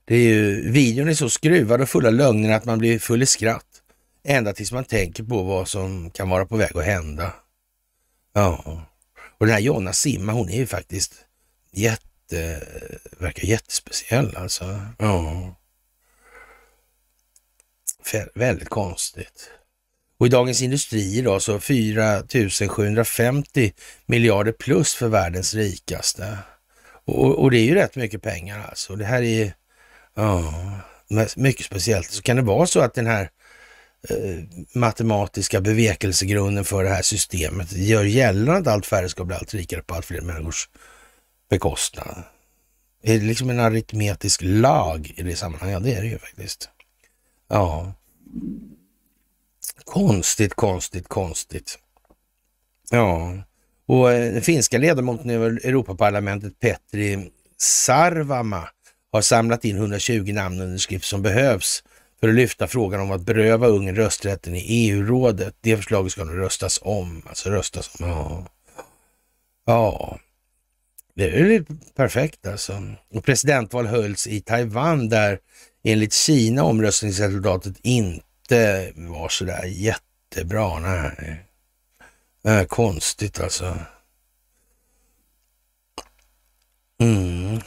det är ju, videon är så skruvad och full av lögner att man blir full i skratt. Ända tills man tänker på vad som kan vara på väg att hända. Ja, och den här Jonna Simma, hon är ju faktiskt jätte jätte, eh, verkar jättespeciell alltså. Ja. Fär, väldigt konstigt. Och i Dagens Industri då så 4 750 miljarder plus för världens rikaste. Och, och, det är ju rätt mycket pengar alltså. Det här är ja, mycket speciellt. Så kan det vara så att den här eh, matematiska bevekelsegrunden för det här systemet gör gällande att allt färre ska bli allt rikare på allt fler människors bekostnad. Är det liksom en aritmetisk lag i det sammanhanget? Ja, det är det ju faktiskt. Ja. Konstigt, konstigt, konstigt. Ja. Och eh, den finska ledamoten i Europaparlamentet Petri Sarvama har samlat in 120 namnunderskrifter som behövs för att lyfta frågan om att beröva Ungern rösträtten i EU-rådet. Det förslaget ska nu röstas om, alltså röstas om. Ja. ja. Det är ju perfekt alltså. Och presidentval hölls i Taiwan där enligt Kina omröstningsresultatet inte var sådär jättebra. Nej. nej. konstigt alltså. Mm.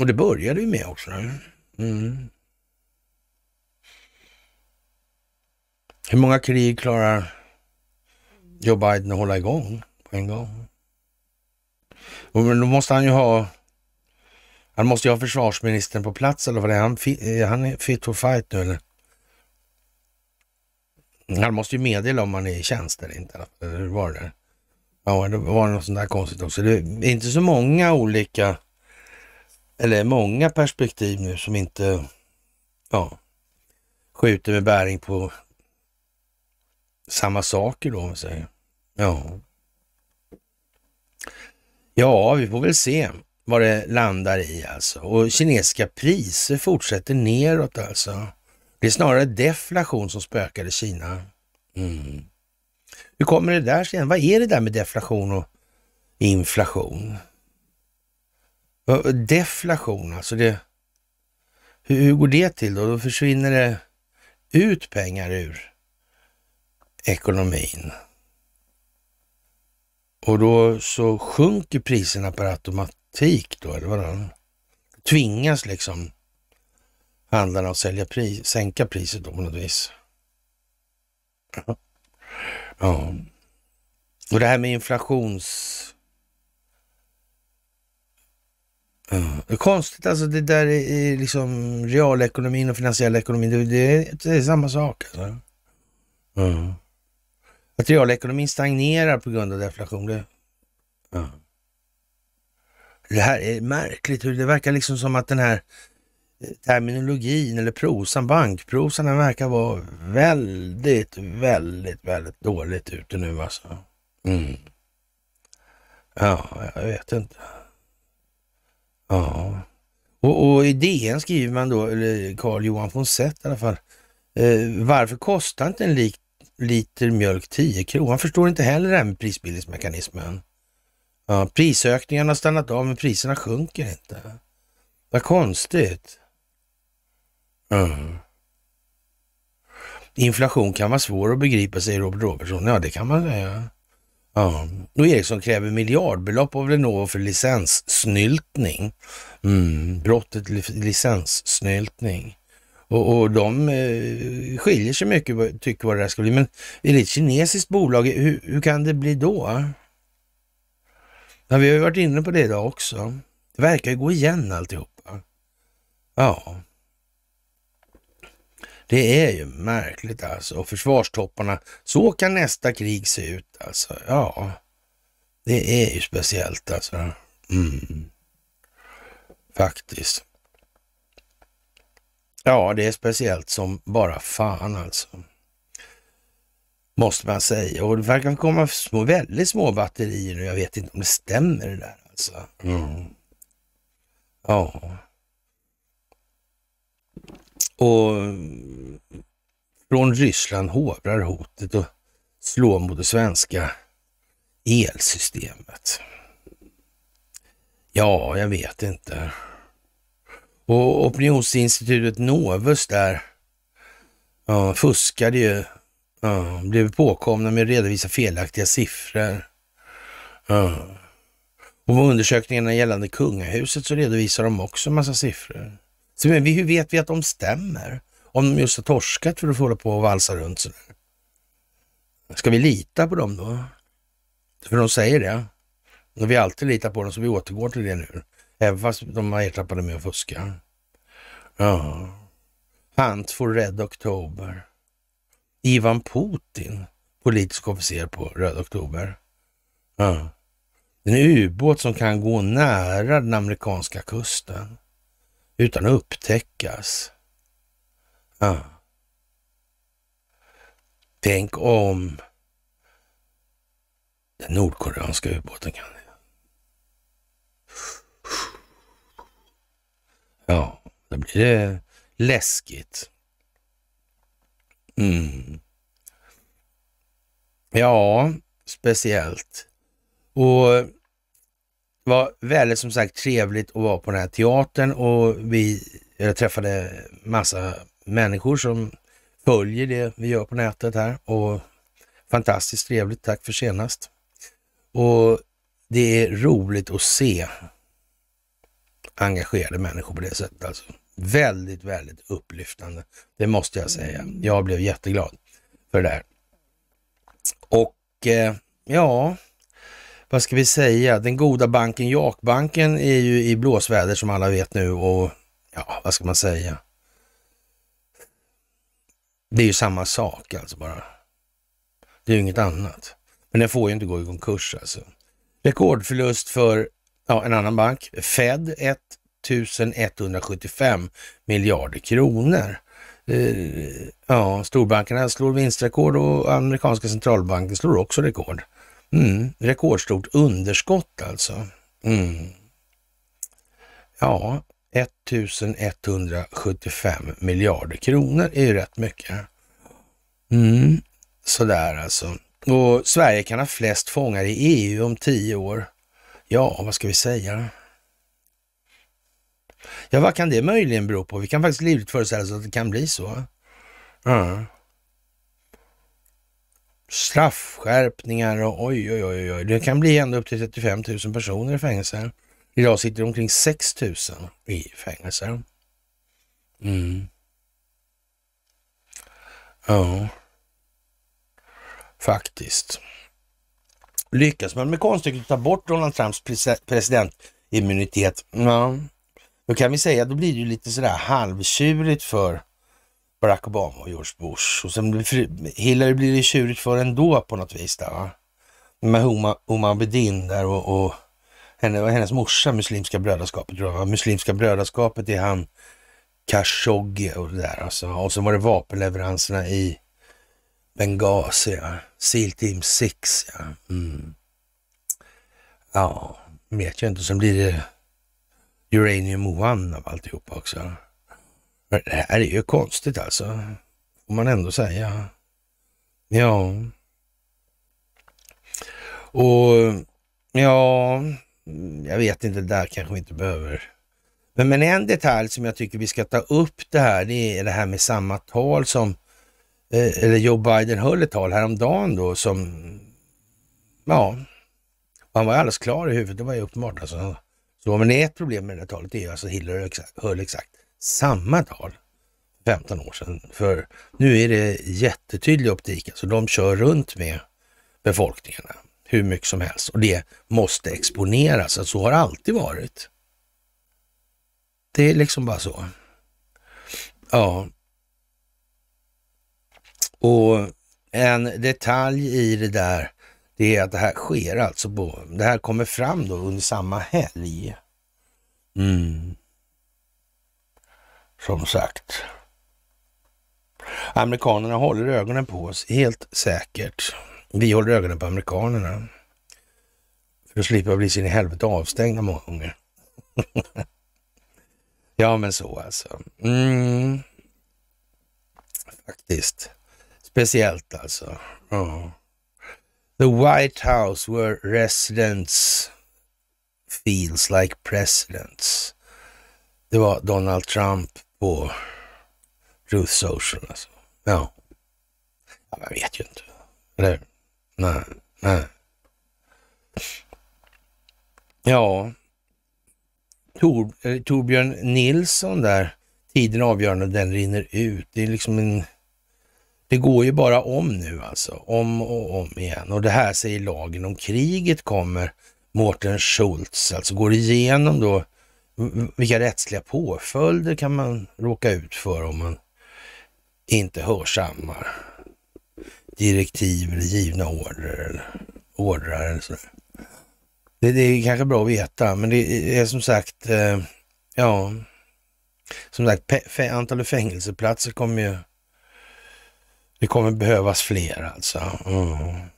Och det började ju med också. Mm. Hur många krig klarar Joe Biden att hålla igång på en gång? Och då måste han ju ha han måste ju ha försvarsministern på plats eller vad det är. Han, är han fit for fight nu eller? Han måste ju meddela om han är i tjänst eller inte. hur var det? Ja, det var något sånt där konstigt också. Det är inte så många olika, eller många perspektiv nu som inte, ja, skjuter med bäring på samma saker då om säger. Ja. Ja, vi får väl se vad det landar i alltså. Och kinesiska priser fortsätter neråt alltså. Det är snarare deflation som spökar i Kina. Mm. Hur kommer det där sig? Vad är det där med deflation och inflation? Deflation, alltså det... Hur, hur går det till då? Då försvinner det ut pengar ur ekonomin. Och då så sjunker priserna per automatik då, eller vadå? Tvingas liksom handlarna att sälja pris, sänka priset då på något vis. [LAUGHS] Ja. Och det här med inflations... Ja. Det är konstigt alltså, det där är liksom realekonomin och finansiella ekonomin, det, är, det är samma sak. Alltså. Ja. Materialekonomin stagnerar på grund av deflation. Det, ja. det här är märkligt. hur Det verkar liksom som att den här eh, terminologin eller prosan, bankprosan, den verkar vara väldigt, väldigt, väldigt dåligt ute nu alltså. Mm. Ja, jag vet inte. Ja. Och, och i DN skriver man då, eller Carl Johan von Sett i alla fall, eh, varför kostar inte en lik liter mjölk 10 kronor. Han förstår inte heller det här med prisbildningsmekanismen. Ja, prisökningarna har stannat av, men priserna sjunker inte. Vad konstigt. Mm. Inflation kan vara svår att begripa, säger Robert Robertson. Ja, det kan man säga. Ja. Och Ericsson kräver miljardbelopp av Lenovo för licenssnyltning. Mm. Brottet licenssnyltning. Och, och de eh, skiljer sig mycket, tycker vad det där ska bli. Men är det ett kinesiskt bolag, hur, hur kan det bli då? Ja, vi har ju varit inne på det idag också. Det verkar ju gå igen alltihopa. Ja. Det är ju märkligt alltså. Och försvarstopparna, så kan nästa krig se ut alltså. Ja, det är ju speciellt alltså. Mm. Faktiskt. Ja, det är speciellt som bara fan alltså. Måste man säga. Och det verkar komma små, väldigt små batterier nu. Jag vet inte om det stämmer det där alltså. Mm. Ja. Och från Ryssland hovrar hotet att slå mot det svenska elsystemet. Ja, jag vet inte. Och opinionsinstitutet Novus där ja, fuskade ju. Ja, blev påkomna med att redovisa felaktiga siffror. Ja. Och på undersökningarna gällande kungahuset så redovisar de också en massa siffror. Så men hur vet vi att de stämmer? Om de just har torskat för att få hålla på och valsa runt sådär. Ska vi lita på dem då? För de säger det. Och vi alltid litar på dem, så vi återgår till det nu. Även fast de har ertappade med att fuska. Ja. Hunt for Red October. Ivan Putin, politisk officer på Röd Oktober. Ja. En ubåt som kan gå nära den amerikanska kusten utan att upptäckas. Ja. Tänk om den nordkoreanska ubåten kan Ja, då blir det läskigt. Mm. Ja, speciellt. Och det var väldigt som sagt trevligt att vara på den här teatern och vi träffade massa människor som följer det vi gör på nätet här och fantastiskt trevligt. Tack för senast. Och det är roligt att se engagerade människor på det sättet. Alltså. Väldigt, väldigt upplyftande. Det måste jag säga. Jag blev jätteglad för det där. Och eh, ja, vad ska vi säga? Den goda banken Jakbanken är ju i blåsväder som alla vet nu och ja, vad ska man säga? Det är ju samma sak alltså bara. Det är ju inget annat. Men den får ju inte gå i konkurs alltså. Rekordförlust för Ja, en annan bank, Fed 1175 miljarder kronor. Eh, ja, storbankerna slår vinstrekord och amerikanska centralbanken slår också rekord. Mm, rekordstort underskott alltså. Mm. Ja, 1175 miljarder kronor är ju rätt mycket. Mm, sådär alltså. Och Sverige kan ha flest fångar i EU om tio år. Ja, vad ska vi säga? Ja, vad kan det möjligen bero på? Vi kan faktiskt livligt föreställa oss att det kan bli så. Ja. Straffskärpningar och oj, oj, oj, oj. Det kan bli ända upp till 35 000 personer i fängelse. Idag sitter omkring 6 000 i fängelse. Mm. Ja, faktiskt. Lyckas man med konststycket att ta bort Donald Trumps presidentimmunitet, ja, då kan vi säga att då blir det ju lite sådär halvtjurigt för Barack Obama och George Bush. Och sen Hillary blir det tjurigt för ändå på något vis där va. Med Oman Bedin där och, och henne, hennes morsa, Muslimska brödraskapet Muslimska brödraskapet är han Khashoggi och det där alltså. Och så var det vapenleveranserna i Benghazi, ja. Seal Team 6, ja. Mm. Ja, vet jag inte. Sen blir det Uranium One av alltihopa också. Men det här är ju konstigt alltså. Får man ändå säga. Ja. Och ja, jag vet inte, där kanske vi inte behöver. Men, men en detalj som jag tycker vi ska ta upp det här, det är det här med samma tal som Eh, eller Joe Biden höll ett tal häromdagen då som, ja, han var alldeles klar i huvudet, det var ju uppenbart alltså. Så, men ett problem med det här talet är ju alltså Hillary höll exakt samma tal 15 år sedan. För nu är det jättetydlig optik, alltså de kör runt med befolkningarna hur mycket som helst och det måste exponeras. Alltså, så har det alltid varit. Det är liksom bara så. Ja, och en detalj i det där, det är att det här sker alltså på, det här kommer fram då under samma helg. Mm. Som sagt. Amerikanerna håller ögonen på oss, helt säkert. Vi håller ögonen på amerikanerna. För att slippa bli sin i helvete avstängda många gånger. [LAUGHS] ja, men så alltså. Mm. Faktiskt. Speciellt alltså. Ja. The White House where residents feels like presidents. Det var Donald Trump på Truth Social alltså. Ja. man vet ju inte. Eller Nej, nej. Ja. Tor, eh, Torbjörn Nilsson där. Tiden avgörande, den rinner ut. Det är liksom en det går ju bara om nu alltså, om och om igen. Och det här säger lagen om kriget kommer Mårten Schultz, alltså går igenom då vilka rättsliga påföljder kan man råka ut för om man inte hörsammar direktiv eller givna order eller ordrar eller sådär. Det, det är kanske bra att veta, men det är som sagt, eh, ja, som sagt, antalet fängelseplatser kommer ju det kommer behövas fler alltså. Mm.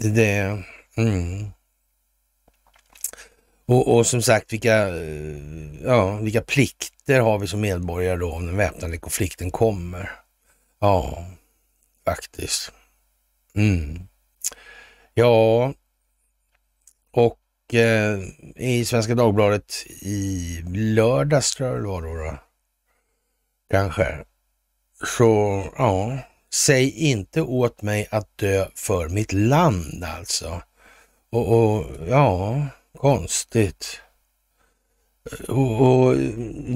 Det... Mm. Och, och, som sagt, vilka, eh, ja, vilka plikter har vi som medborgare då om den väpnade konflikten kommer? Ja, faktiskt. Mm. Ja, och eh, i Svenska Dagbladet i lördags tror jag det var då, då kanske, så ja, säg inte åt mig att dö för mitt land alltså. Och, och ja, konstigt. Och, och,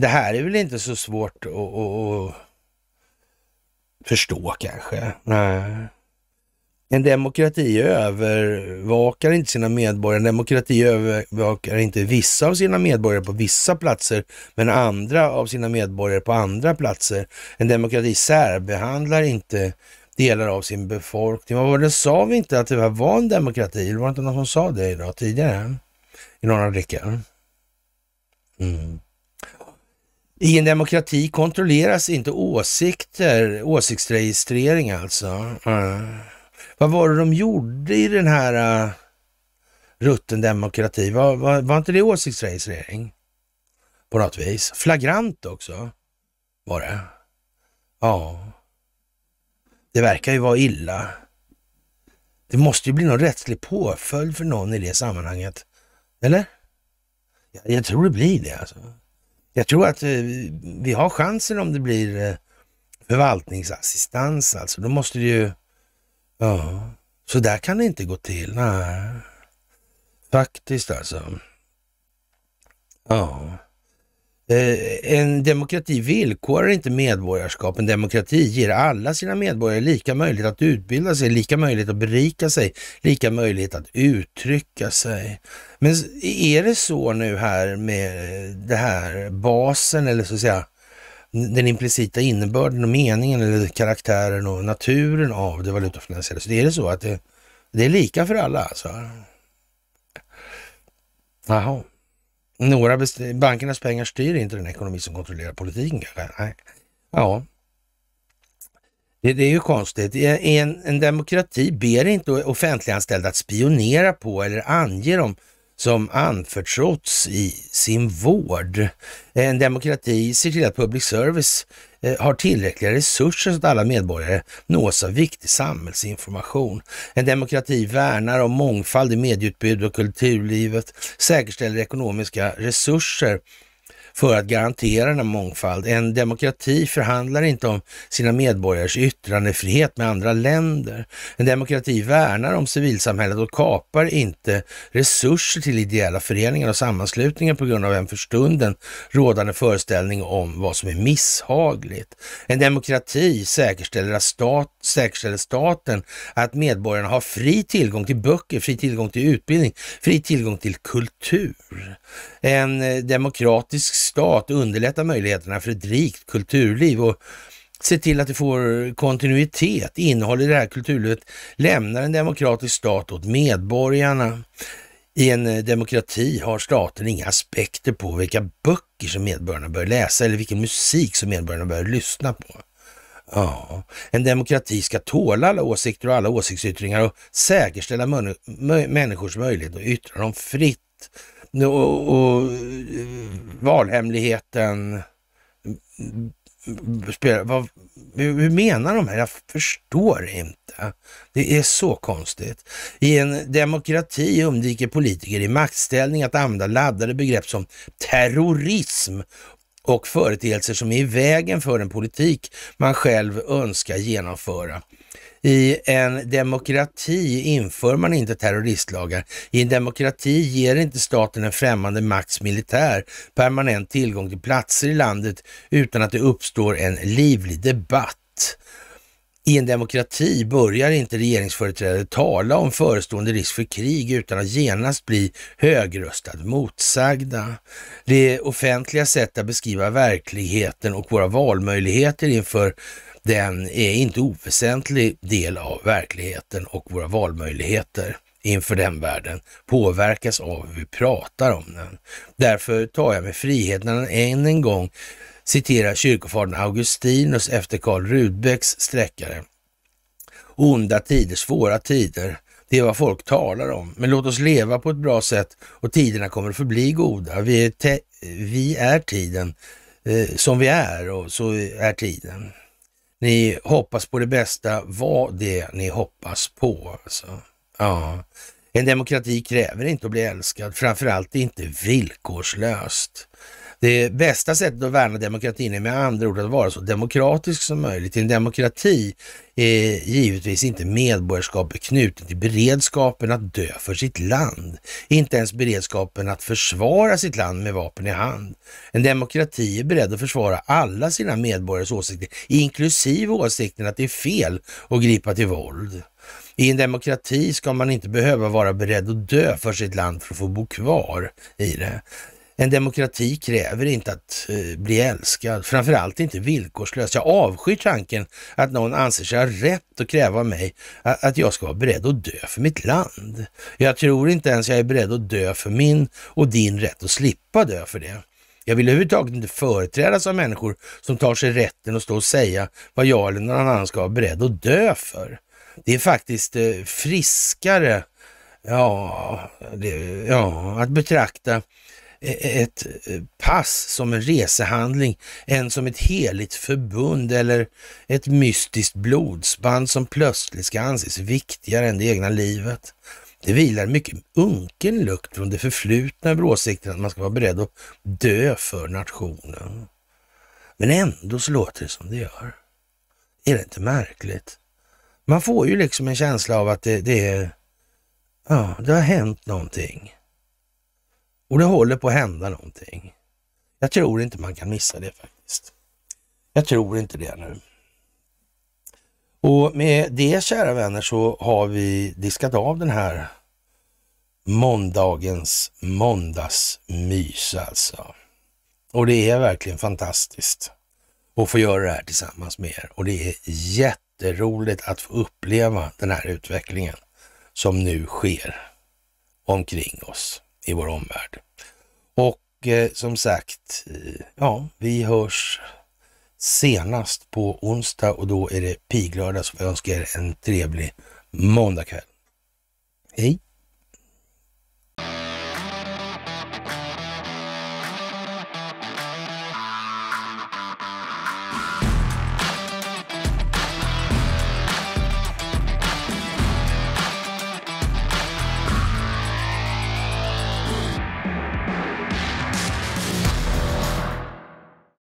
Det här är väl inte så svårt att förstå kanske. Nej. En demokrati övervakar inte sina medborgare, en demokrati övervakar inte vissa av sina medborgare på vissa platser, men andra av sina medborgare på andra platser. En demokrati särbehandlar inte delar av sin befolkning. Vad var det, sa vi inte att det här var en demokrati? Det var inte någon som sa det idag tidigare i några artikel. Mm. I en demokrati kontrolleras inte åsikter, åsiktsregistrering alltså. Mm. Vad var det de gjorde i den här uh, rutten demokrati? Var, var, var inte det åsiktsregistrering? På något vis. Flagrant också var det. Ja. Det verkar ju vara illa. Det måste ju bli någon rättslig påföljd för någon i det sammanhanget. Eller? Jag, jag tror det blir det alltså. Jag tror att eh, vi har chansen om det blir eh, förvaltningsassistans alltså. Då måste det ju Ja, så där kan det inte gå till. Nej, faktiskt alltså. Ja. Eh, en demokrati villkorar inte medborgarskap. En demokrati ger alla sina medborgare lika möjlighet att utbilda sig, lika möjlighet att berika sig, lika möjlighet att uttrycka sig. Men är det så nu här med det här basen eller så att säga den implicita innebörden och meningen eller karaktären och naturen av det valutafinansierade. Så det är det så att det, det är lika för alla alltså. Jaha. Några bankernas pengar styr inte den ekonomi som kontrollerar politiken kanske? Nej. Ja. Det, det, är ju konstigt. En, en demokrati ber inte offentliganställda att spionera på eller ange dem som anförtrotts i sin vård. En demokrati ser till att public service eh, har tillräckliga resurser så att alla medborgare nås av viktig samhällsinformation. En demokrati värnar om mångfald i medieutbud och kulturlivet, säkerställer ekonomiska resurser för att garantera denna mångfald. En demokrati förhandlar inte om sina medborgares yttrandefrihet med andra länder. En demokrati värnar om civilsamhället och kapar inte resurser till ideella föreningar och sammanslutningar på grund av en för stunden rådande föreställning om vad som är misshagligt. En demokrati säkerställer, att stat, säkerställer staten att medborgarna har fri tillgång till böcker, fri tillgång till utbildning, fri tillgång till kultur. En eh, demokratisk stat underlättar möjligheterna för ett rikt kulturliv och se till att det får kontinuitet. innehåll i det här kulturlivet lämnar en demokratisk stat åt medborgarna. I en eh, demokrati har staten inga aspekter på vilka böcker som medborgarna bör läsa eller vilken musik som medborgarna bör lyssna på. Ja, en demokrati ska tåla alla åsikter och alla åsiktsyttringar och säkerställa människors möjlighet att yttra dem fritt och, och eh, valhemligheten. vad, hur, hur menar de här? Jag förstår inte. Det är så konstigt. I en demokrati undviker politiker i maktställning att använda laddade begrepp som terrorism och företeelser som är i vägen för en politik man själv önskar genomföra. I en demokrati inför man inte terroristlagar. I en demokrati ger inte staten en främmande makts militär permanent tillgång till platser i landet utan att det uppstår en livlig debatt. I en demokrati börjar inte regeringsföreträdare tala om förestående risk för krig utan att genast bli högröstad motsagda. Det offentliga sätt att beskriva verkligheten och våra valmöjligheter inför den är inte oväsentlig del av verkligheten och våra valmöjligheter inför den världen påverkas av hur vi pratar om den. Därför tar jag mig friheten att än en gång citera kyrkofadern Augustinus efter Karl Rudbecks sträckare. Onda tider, svåra tider, det är vad folk talar om. Men låt oss leva på ett bra sätt och tiderna kommer att förbli goda. Vi är, vi är tiden eh, som vi är och så är tiden. Ni hoppas på det bästa, vad det ni hoppas på. Alltså. Ja. En demokrati kräver inte att bli älskad, framförallt inte villkorslöst. Det bästa sättet att värna demokratin är med andra ord att vara så demokratisk som möjligt. I en demokrati är givetvis inte medborgarskapet knutet till beredskapen att dö för sitt land. Inte ens beredskapen att försvara sitt land med vapen i hand. En demokrati är beredd att försvara alla sina medborgares åsikter, inklusive åsikten att det är fel att gripa till våld. I en demokrati ska man inte behöva vara beredd att dö för sitt land för att få bo kvar i det. En demokrati kräver inte att eh, bli älskad, framförallt inte villkorslöst. Jag avskyr tanken att någon anser sig ha rätt att kräva mig att jag ska vara beredd att dö för mitt land. Jag tror inte ens jag är beredd att dö för min och din rätt att slippa dö för det. Jag vill överhuvudtaget inte företrädas av människor som tar sig rätten att stå och säga vad jag eller någon annan ska vara beredd att dö för. Det är faktiskt eh, friskare ja, det, ja, att betrakta E-, e-, ett e-, pass som en resehandling än som ett heligt förbund eller ett mystiskt blodsband som plötsligt ska anses viktigare än det egna livet. Det vilar mycket unken lukt från det förflutna över åsikten att man ska vara beredd att dö för nationen. Men ändå så låter det som det gör. Är det inte märkligt? Man får ju liksom en känsla av att det, det är... Ja, det har hänt någonting. Och det håller på att hända någonting. Jag tror inte man kan missa det faktiskt. Jag tror inte det nu. Och med det kära vänner så har vi diskat av den här måndagens måndagsmys alltså. Och det är verkligen fantastiskt att få göra det här tillsammans med er och det är jätteroligt att få uppleva den här utvecklingen som nu sker omkring oss i vår omvärld. Och eh, som sagt, eh, ja, vi hörs senast på onsdag och då är det piglördag så vi önskar er en trevlig måndagkväll. Hej!